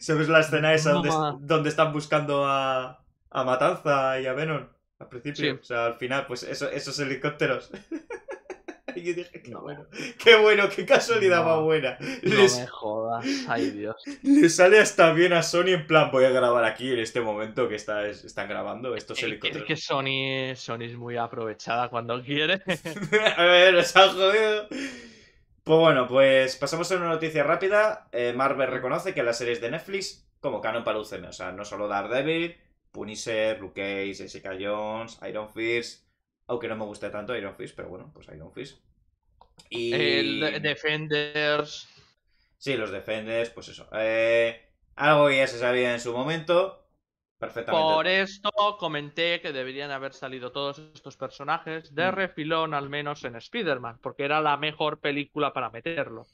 A: ¿Sabes la escena esa donde están buscando a, a Matanza y a Venom al principio. O sea, al final, pues esos helicópteros. [laughs] y yo dije, qué bueno, qué bueno, qué casualidad más buena.
B: No me jodas, ay Dios. [laughs] Le sale
A: hasta bien a Sony en plan, voy a grabar aquí en este momento que está, están grabando estos helicópteros.
B: Es que Sony, es muy aprovechada cuando quiere. [laughs] a ver, se ha jodido.
A: Pues bueno, pues pasamos a una noticia rápida. Eh, Marvel reconoce que las series de Netflix como canon para UCM, o sea, no solo Daredevil, Punisher, Luke Cage, Jessica Jones, Iron Fist. Aunque no me guste tanto Iron Fist, pero bueno, pues Iron Fist. Y... El
B: Defenders. Sí,
A: los Defenders, pues eso. Eh, algo que ya se sabía en su momento. Perfectamente. Por
B: esto comenté que deberían haber salido todos estos personajes de mm. refilón, al menos en Spider-Man, porque era la mejor película para meterlo.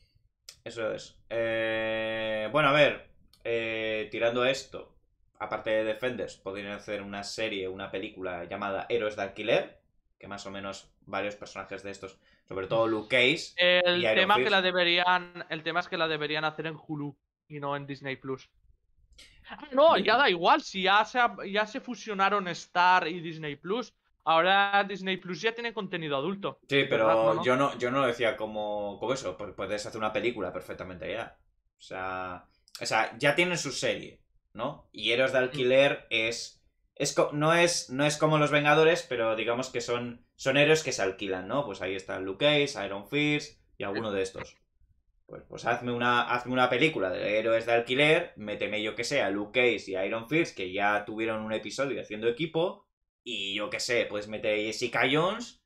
A: Eso es. Eh, bueno, a ver, eh, tirando esto, aparte de Defenders, podrían hacer una serie, una película llamada Héroes de Alquiler, que más o menos varios personajes de estos, sobre todo Luke Cage. El, tema, que la
B: deberían, el es que la deberían hacer en Hulu y no en Disney Plus. Ah, ah, no, ya da igual, si ya se, fusionaron Star y Disney Plus. Ahora Disney Plus ya tiene contenido adulto. Sí, pero yo no
A: yo no lo decía como, eso, porque puedes hacer una película perfectamente ya. O sea, o sea, ya tienen su serie. ¿no? Y Héroes de Alquiler es... es no, es no es como los Vengadores, pero digamos que son, son héroes que se alquilan, ¿no? Pues ahí están Luke Cage, Iron Fist y alguno de estos. Pues, pues hazme, una, hazme una película de héroes de alquiler, méteme yo que sé a Luke Cage y Iron Fist, que ya tuvieron un episodio haciendo equipo, y yo que sé, puedes meter a Jessica Jones,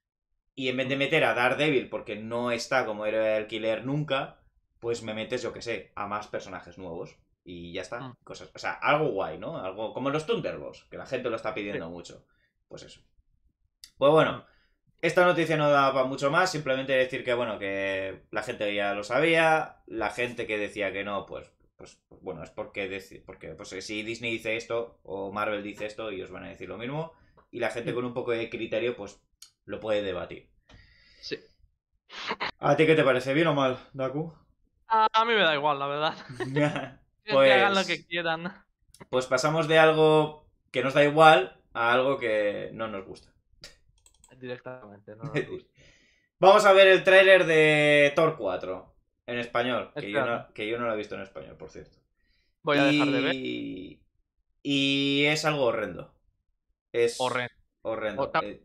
A: y en vez de meter a Daredevil, porque no está como héroe de alquiler nunca, pues me metes, yo que sé, a más personajes nuevos. Y ya está. Mm. Cosas, o sea, algo guay, ¿no? Algo como los Thunderbolts, que la gente lo está pidiendo mucho. Pues eso. Pues bueno, mm. esta noticia no daba para mucho más. Simplemente decir que, bueno, que la gente ya lo sabía. La gente que decía que no, pues, pues, pues bueno, es porque, porque pues, eh, si Disney dice esto o Marvel dice esto, ellos van a decir lo mismo. Y la gente mm. con un poco de criterio, pues lo puede debatir. Sí. ¿A ti qué te parece? ¿Bien o mal, Daku?
B: A mí me da igual, la verdad. [laughs] [laughs] Pues, que hagan lo pues quieran.
A: Pues pasamos de algo que nos da igual a algo que no nos gusta.
B: Directamente, no [laughs] nos gusta.
A: Vamos a ver el tráiler de Thor 4 en español, que yo, no, lo he visto en español, por cierto. Voy a dejar de ver. Y es algo horrendo. Es horrendo. Eh,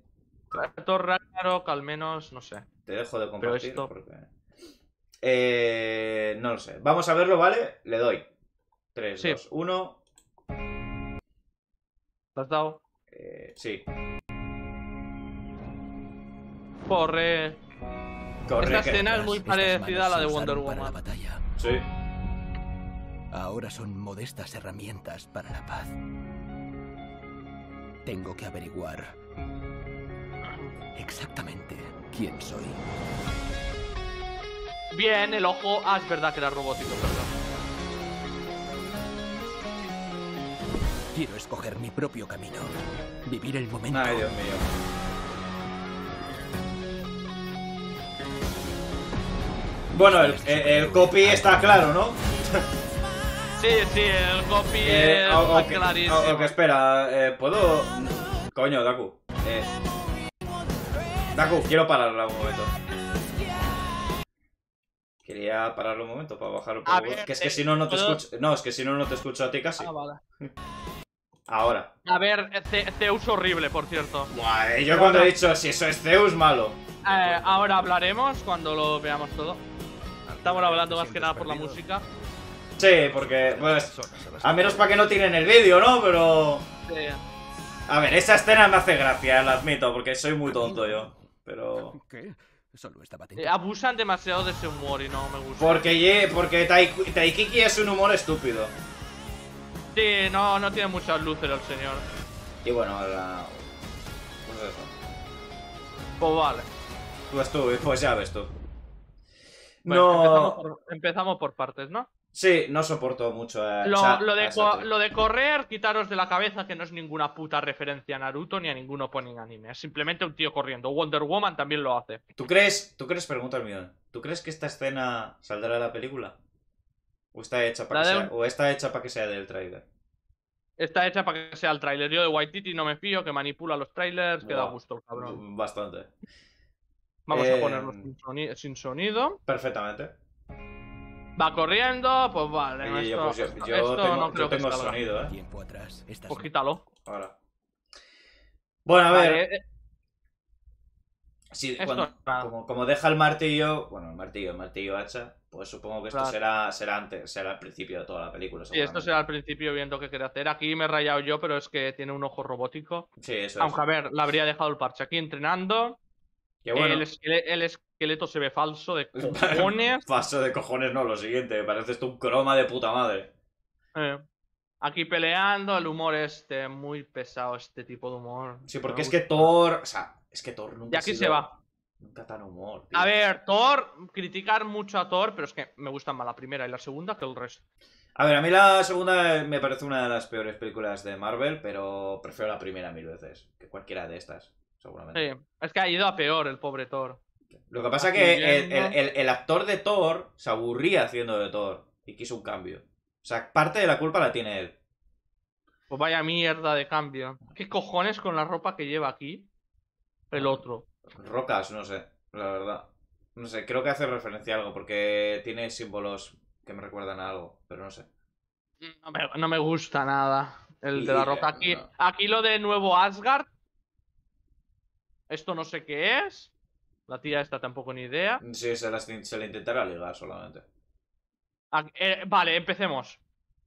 B: al menos, no sé. Te dejo de compartir porque...
A: Eh, no lo sé. Vamos a verlo, ¿vale? Le doy sí.
B: 1. has dado? Eh, sí. Corre. Corre Esta escena es muy parecida a la de Wonder Woman. Sí. Ahora son modestas herramientas para la paz. Tengo que averiguar exactamente quién soy. Bien, el ojo. Ah, es verdad que era robótico, perdón. Quiero escoger mi propio camino. Vivir el momento. Ay, Dios mío.
A: Bueno, el, copy está claro, ¿no? [laughs]
B: Sí, sí, el copy eh, está clarísimo. Ok,
A: espera, eh, ¿puedo...? Coño, Daku. Eh. Daku, quiero pararla un momento. Quería pararlo un momento para bajar un poco. que es que si no, no te escucho... No, es que si no, no te escucho a ti casi. Ah, vale. [laughs] Ahora.
B: A ver, eh, Zeus horrible, por cierto. Eh, yo cuando he
A: dicho si eso es Zeus, malo.
B: Eh, ahora hablaremos cuando lo veamos todo. Estamos hablando más que nada por la música.
A: Sí, porque, a menos para que no tiren el vídeo, ¿no? Pero... A ver, esa escena me hace gracia, la admito, porque soy muy tonto yo. Pero... ¿Qué?
B: abusan demasiado de ese humor y no me gusta.
A: Porque, porque Taikiki es un humor estúpido.
B: Sí, no, no tiene muchas luces el señor. Y bueno, la... Pues eso. Pues vale.
A: Pues tú, eh, pues ya ves tú.
B: no... Empezamos por, partes, ¿no?
A: Sí, no soporto mucho a, lo,
B: lo, de correr, quitaros de la cabeza que no es ninguna puta referencia a Naruto ni a ningún opening anime. Es simplemente un tío corriendo. Wonder Woman también lo hace.
A: ¿Tú crees, tú crees, pregunta el mío, ¿tú crees que esta escena saldrá de la película? O está hecha para, que, sea, o está hecha para que sea
B: del trailer Está hecha para que sea el trailer Yo de Waititi no me fío, que manipula los trailers, que da gusto, cabrón. Mm, bastante. Vamos a ponerlo em, sin, sonido. Perfectamente va corriendo, pues vale. Pues esto, yo, no creo sonido, ¿eh? Pues quítalo. Ahora.
A: Bueno, a ver.
B: Eh, como, como, deja el martillo.
A: Bueno, el martillo, el martillo hacha. Pues supongo que esto será, será antes, será al principio de toda la película. Sí, esto
B: será al principio viendo qué quiere hacer. Aquí me he rayado yo, pero es que tiene un ojo robótico. Sí, eso Aunque a ver, le habría dejado el parche aquí entrenando. Qué bueno. el, esqueleto, se ve falso de [laughs] cojones.
A: falso de cojones, no, lo siguiente. Me parece esto un croma de puta madre.
B: Eh, aquí peleando, el humor este, muy pesado, este tipo de humor. Sí, porque es que Thor. O sea, es que Thor nunca. Y aquí se va. Nunca tan humor. A ver, Thor, criticar mucho a Thor, pero es que me gustan más la primera y la segunda que el resto. A ver, a mí la segunda
A: me parece una de las peores películas de Marvel, pero prefiero la primera mil veces que cualquiera de estas, seguramente.
B: Sí, es que ha ido a peor el pobre Thor. Lo que pasa es que el, el,
A: actor de Thor se aburría haciendo de Thor y quiso un cambio. O sea,
B: parte de la culpa la tiene él. Pues vaya mierda de cambio. ¿Qué cojones con la ropa que lleva aquí? El ah. otro. Rocas, no
A: sé, la verdad. No sé, creo que hace referencia a algo porque tiene símbolos que me recuerdan a algo, pero no sé.
B: Mm, no me, gusta nada el de la roca. Aquí, aquí lo de nuevo Asgard. Esto no sé qué es. La tía esta tampoco ni idea. Sí, se la,
A: intentará ligar solamente.
B: Ah, eh, vale, empecemos.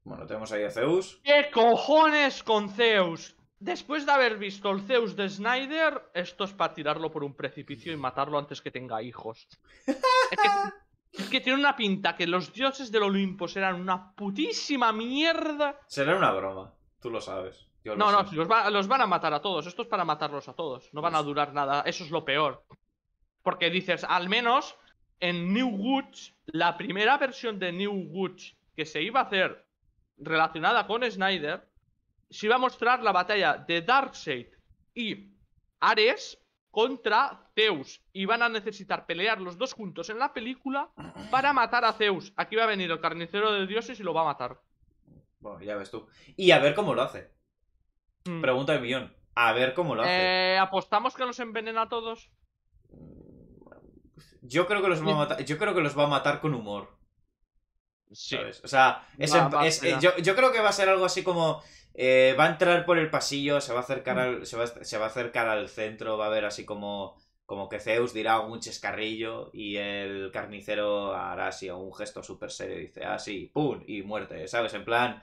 B: Bueno, tenemos ahí a Zeus. ¿Qué cojones con Zeus? Después de haber visto el Zeus de Snyder, esto es para tirarlo por un precipicio y matarlo antes que tenga hijos. es, que, tiene una pinta que los dioses del Olimpo serán una putísima mierda. Será una
A: broma, tú lo sabes. Yo no, no,
B: los, van a matar a todos. Esto es para matarlos a todos. No van a durar nada. Eso es lo peor. Porque dices, al menos en New Woods, la primera versión de New Woods que se iba a hacer relacionada con Snyder, se va a mostrar la batalla de Darkseid y Ares contra Zeus. Y van a necesitar pelear los dos juntos en la película para matar a Zeus. Aquí va a venir el carnicero de dioses y lo va a matar. Bueno,
A: ya ves tú. Y a ver cómo lo hace. Mm. Pregunta de millón. A ver cómo lo hace.
B: Eh, ¿Apostamos que los envenena a todos?
A: Yo creo que los va a matar, yo creo que los va a matar con humor. Sí. O sea, eh, yo creo que va a ser algo así como eh, va a entrar por el pasillo, se va a acercar al, se va, a acercar al centro, va a ver así como, como que Zeus dirá un chescarrillo y el carnicero hará así un gesto súper serio, dice así, ah, sí, ¡pum! y muerte, ¿sabes? En plan,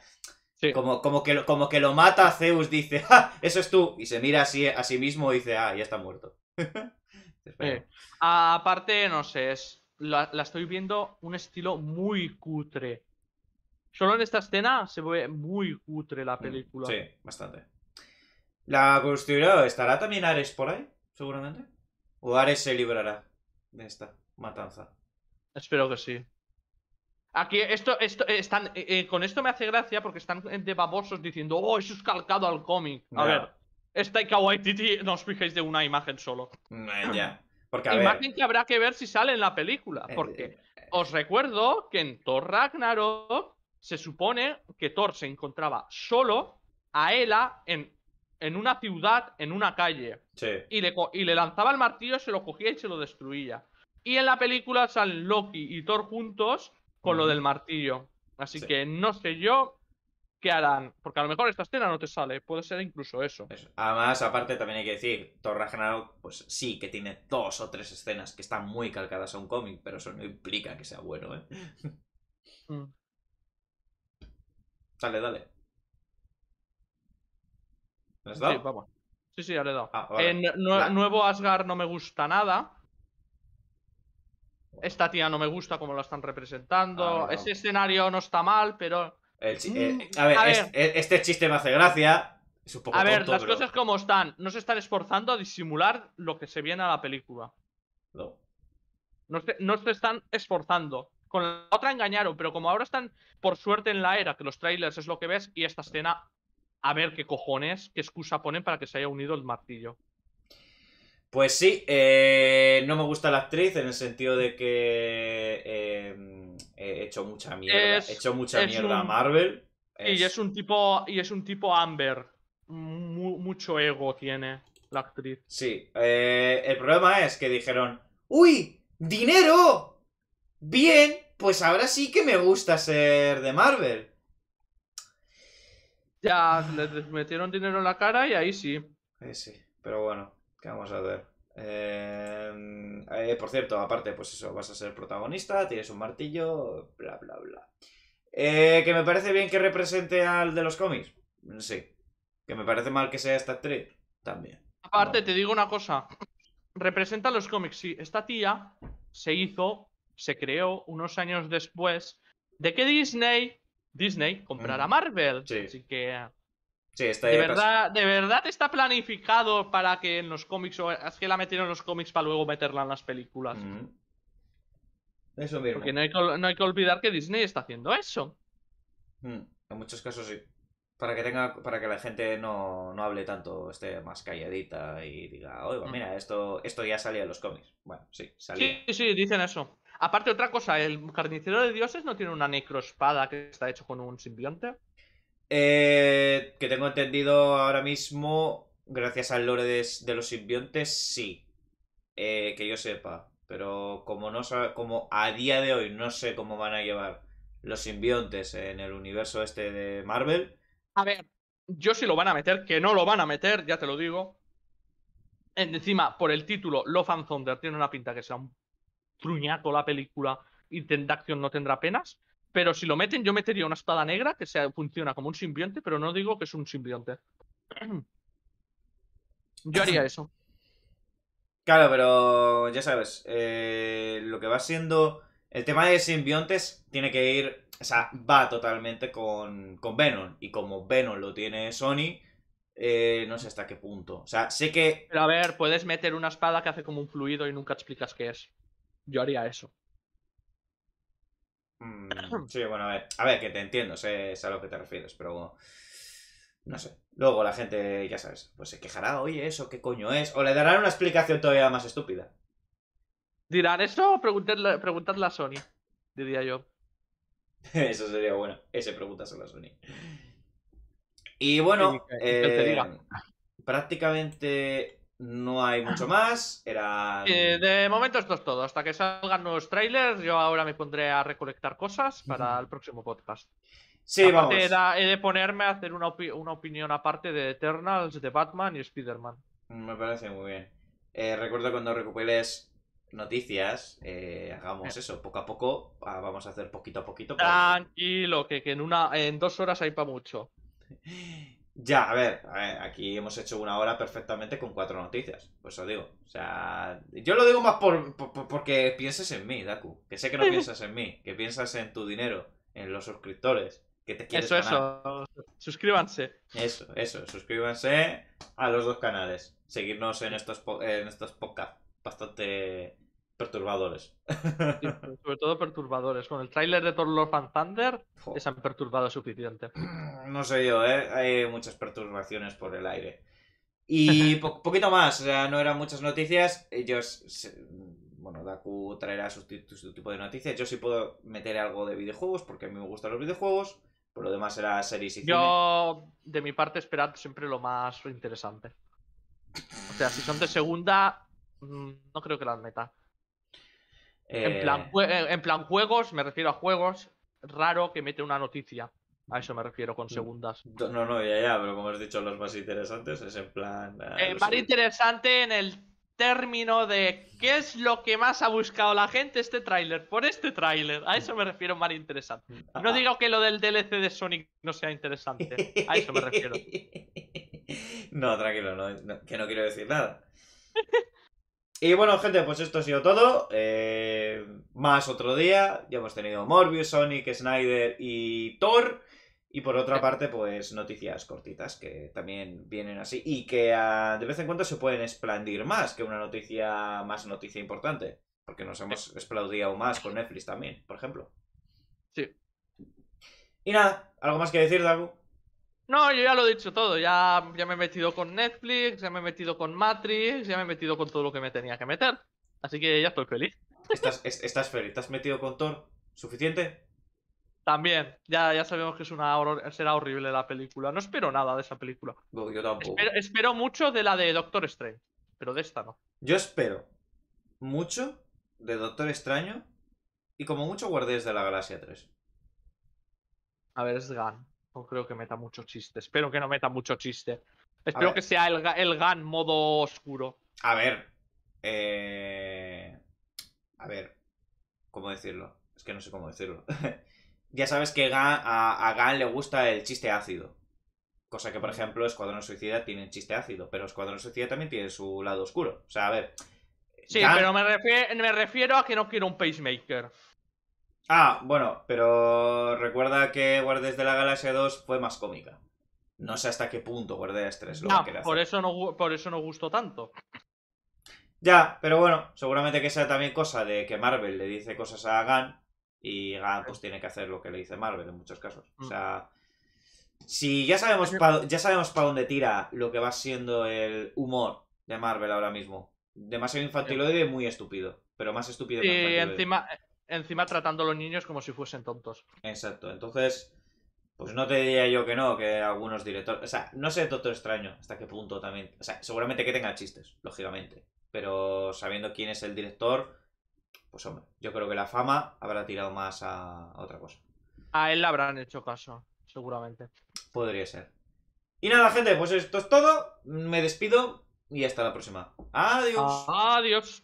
A: como, como, que, lo mata Zeus, dice, ¡ah! [laughs] Eso es tú, y se mira así, a sí mismo y dice, ah, ya está muerto.
B: [laughs] aparte, no sé, la estoy viendo un estilo muy cutre Solo en esta escena se ve muy cutre la mm, película. Sí, bastante.
A: ¿La construirá? ¿Estará también Ares por ahí? Seguramente. ¿O Ares se librará de esta matanza?
B: Espero que sí. Aquí, esto, esto, están, eh, eh, con esto me hace gracia porque están de babosos diciendo, oh, eso es calcado al cómic. A ver, esta y Titi, [laughs] no os fijéis de una imagen solo. Mm, eh, ya, porque [clears throat] Imagen que habrá que ver si sale en la película. Porque os recuerdo que en Thor Ragnarok se supone que Thor se encontraba solo a Ela en, en una ciudad, en una calle. Sí. Y, le, y le lanzaba el martillo, se lo cogía y se lo destruía. Y en la película salen Loki y Thor juntos con lo del martillo. Así que no sé yo qué harán. Porque a lo mejor esta escena no te sale. Puede ser incluso eso.
A: Además, aparte también hay que decir, Thor Ragnarok, pues sí, que tiene dos o tres escenas que están muy calcadas a un cómic, pero eso no implica que sea bueno, ¿eh? Mm. Dale, dale.
B: Sí, vamos. Sí, sí, ya le he dado. Ah, eh, nuevo Asgard no me gusta nada. Esta tía no me gusta como la están representando. Ah, Ese escenario no está mal, pero. Eh, mm, a ver, e-, este chiste me hace gracia. a ver, las cosas como están. No se están esforzando a disimular lo que se viene a la película. No. no se están esforzando. Con la otra engañaron, pero como ahora están, por suerte, en la era, que los trailers es lo que ves, y esta escena, a ver qué cojones, qué excusa ponen para que se haya unido el martillo.
A: Pues sí, eh, no me gusta la actriz en el sentido de que em, he hecho mucha mierda. hecho mucha mierda a Marvel.
B: Y es un tipo. Y es un tipo Amber. mucho ego tiene la actriz.
A: Sí. Eh, el problema es que dijeron.
B: ¡Uy! ¡Dinero!
A: Bien, pues ahora sí que me gusta ser de Marvel.
B: Ya, le metieron dinero en la cara y ahí sí. Ahí sí, pero bueno,
A: ¿qué vamos a ver em, eh, por cierto, aparte, pues eso, vas a ser protagonista, tienes un martillo, bla, bla, bla. Eh, que me parece bien que represente al de los cómics. Sí. Que me parece mal que sea esta actriz. También.
B: Aparte, te digo una cosa. Representa los cómics, sí. Esta tía se hizo se creó unos años después de que Disney, Disney comprara Marvel. Sí. Así que... Eh, sí, de, verdad, de verdad está planificado para que en los cómics, o es que la metieron en los cómics para luego meterla en las películas. Eso mismo. Porque no hay, que, no hay, que, olvidar que Disney está haciendo eso.
A: En muchos casos sí. Para que tenga, para que la gente no, no hable tanto, esté más calladita y diga, mira, esto, esto ya salía en los cómics. Bueno, sí, salía.
B: Sí, sí, dicen eso. Aparte, otra cosa, ¿el carnicero de dioses no tiene una necroespada que está hecho con un simbionte?
A: Eh, que tengo entendido ahora mismo, gracias al lore de, los simbiontes, sí. Eh, que yo sepa. Pero como no como a día de hoy no sé cómo van a llevar los simbiontes en el universo este de Marvel.
B: A ver, yo sí lo van a meter, que no lo van a meter, ya te lo digo. Encima, por el título, Love and Thunder tiene una pinta que sea un truñaco la película y de acción no tendrá penas. Pero si lo meten, yo metería una espada negra que sea, funciona como un simbionte, pero no digo que es un simbionte. [clears throat] Yo haría eso.
A: Claro, pero ya sabes, eh, lo que va siendo... El tema de simbiontes tiene que ir, o sea, va totalmente con, con Venom. Y como Venom lo tiene Sony, eh, no sé hasta qué punto. O sea, sé que...
B: Pero a ver, puedes meter una espada que hace como un fluido y nunca explicas qué es. Yo haría eso.
A: Mm, [clears throat] sí, bueno, a ver. A ver, que te entiendo, sé, a lo que te refieres, pero. No sé. Luego la gente, ya sabes, pues se quejará, oye, eso, ¿qué coño es? O le darán una explicación todavía más estúpida.
B: ¿Dirán eso o preguntadle, preguntadle a Sony?
A: Diría yo. [laughs] eso sería bueno. Ese Preguntas a Sony. Y bueno, eh, prácticamente no hay mucho más. era...
B: Eh, de momento esto es todo. Hasta que salgan nuevos trailers, yo ahora me pondré a recolectar cosas para el próximo podcast. Sí, vamos. He de ponerme a hacer una, opinión aparte de Eternals, de Batman y Spider-Man.
A: Me parece muy bien. Eh, recuerdo recuerda cuando recuperes noticias, eh, hagamos eso, poco a poco, ah, vamos a hacer poquito a poquito.
B: Tranquilo, que, en, una, en dos horas hay para mucho.
A: [laughs] Ya, a ver, aquí hemos hecho una hora perfectamente con cuatro noticias. Pues lo digo. O sea, yo lo digo más por, porque pienses en mí, Daku. Que sé que no piensas en mí, que piensas en tu dinero, en los suscriptores, que te quieres Eso, ganar.
B: eso. Suscríbanse. Eso,
A: eso. Suscríbanse a los dos canales. Seguirnos en
B: estos, en estos podcasts bastante perturbadores. sobre todo perturbadores. Con el tráiler de Thor Love and Thunder Se han perturbado suficiente. [clears throat] No
A: sé yo, ¿eh? Hay muchas perturbaciones por el aire. Y [laughs] poquito más, o sea, no eran muchas noticias. Ellos... Bueno, Daku traerá su, tipo de noticias. Yo sí puedo meter algo de videojuegos, porque a mí me gustan los videojuegos. Por lo demás será series y
B: Yo, de mi parte, esperad siempre lo más interesante. O sea, si son de segunda, mm, no creo que las meta. En, plan, eh, eh, en plan juegos, me refiero a juegos, raro que mete una noticia. A eso me refiero con mm. segundas.
A: No, no, ya, ya, pero como has dicho, los más interesantes es en plan. Ah, eh,
B: interesante en el término de qué es lo que más ha buscado la gente este tráiler, por este tráiler. A eso me refiero, más interesante. Ah, no ah. digo que lo del DLC de Sonic no sea interesante. A eso me refiero. [laughs]
A: No, tranquilo, que no quiero decir nada. [laughs] Y bueno, gente, pues esto ha sido todo. Eh, más otro día. Ya hemos tenido Morbius, Sonic, Snyder y Thor. Y por otra parte, pues noticias cortitas que también vienen así y que ah, de vez en cuando se pueden expandir más que una noticia más noticia importante. Porque nos hemos esplaudido más con Netflix también, por ejemplo. Sí. Y nada, ¿algo más que decir, algo
B: no, yo ya lo he dicho todo. Ya, ya me he metido con Netflix, ya me he metido con Matrix, ya me he metido con todo lo que me tenía que meter. Así que ya estoy feliz. Estás, feliz. ¿Te has metido con Thor? ¿Suficiente? También. Ya, ya sabemos que es una será horrible la película. No espero nada de esa película. yo tampoco. Espero, mucho de la de Doctor Strange, pero de esta no. Yo espero mucho
A: de Doctor Extraño y como mucho Guardias de la Galaxia 3.
B: A ver, es Gan creo que meta mucho chiste. Espero que no meta mucho chiste. Espero que sea el, el GAN modo oscuro.
A: A ver. Eh, a ver. ¿Cómo decirlo? Es que no sé cómo decirlo. [laughs] ya sabes que a, a Gan le gusta el chiste ácido. Cosa que, por mm. ejemplo, Escuadrón Suicida tiene chiste ácido, pero Escuadrón Suicida también tiene su lado oscuro. O sea, a ver.
B: Sí, pero me, me refiero a que no quiero un pacemaker.
A: Ah, bueno, pero recuerda que Guardias de la Galaxia 2 fue más cómica. No sé hasta qué punto Guardias 3 lo no, por
B: eso no por eso no gustó tanto.
A: Ya, pero bueno, seguramente que sea también cosa de que Marvel le dice cosas a Gan y Gan pues tiene que hacer lo que le dice Marvel en muchos casos. O mm. sea, si ya sabemos ya sabemos para dónde tira lo que va siendo el humor de Marvel ahora mismo. Demasiado infantiloide y muy estúpido, pero más estúpido que y encima
B: encima tratando a los niños como si fuesen tontos.
A: Exacto, entonces, pues no te diría yo que no, que algunos directores... O sea, no sé Doctor Extraño hasta qué punto también... O sea, seguramente que tenga chistes, lógicamente. Pero sabiendo quién es el director, pues hombre, yo creo que la fama habrá tirado más a otra cosa.
B: A él le habrán hecho caso, seguramente.
A: Podría ser. Y nada, gente, pues esto es todo. Me despido y hasta la próxima. Adiós.
B: Adiós.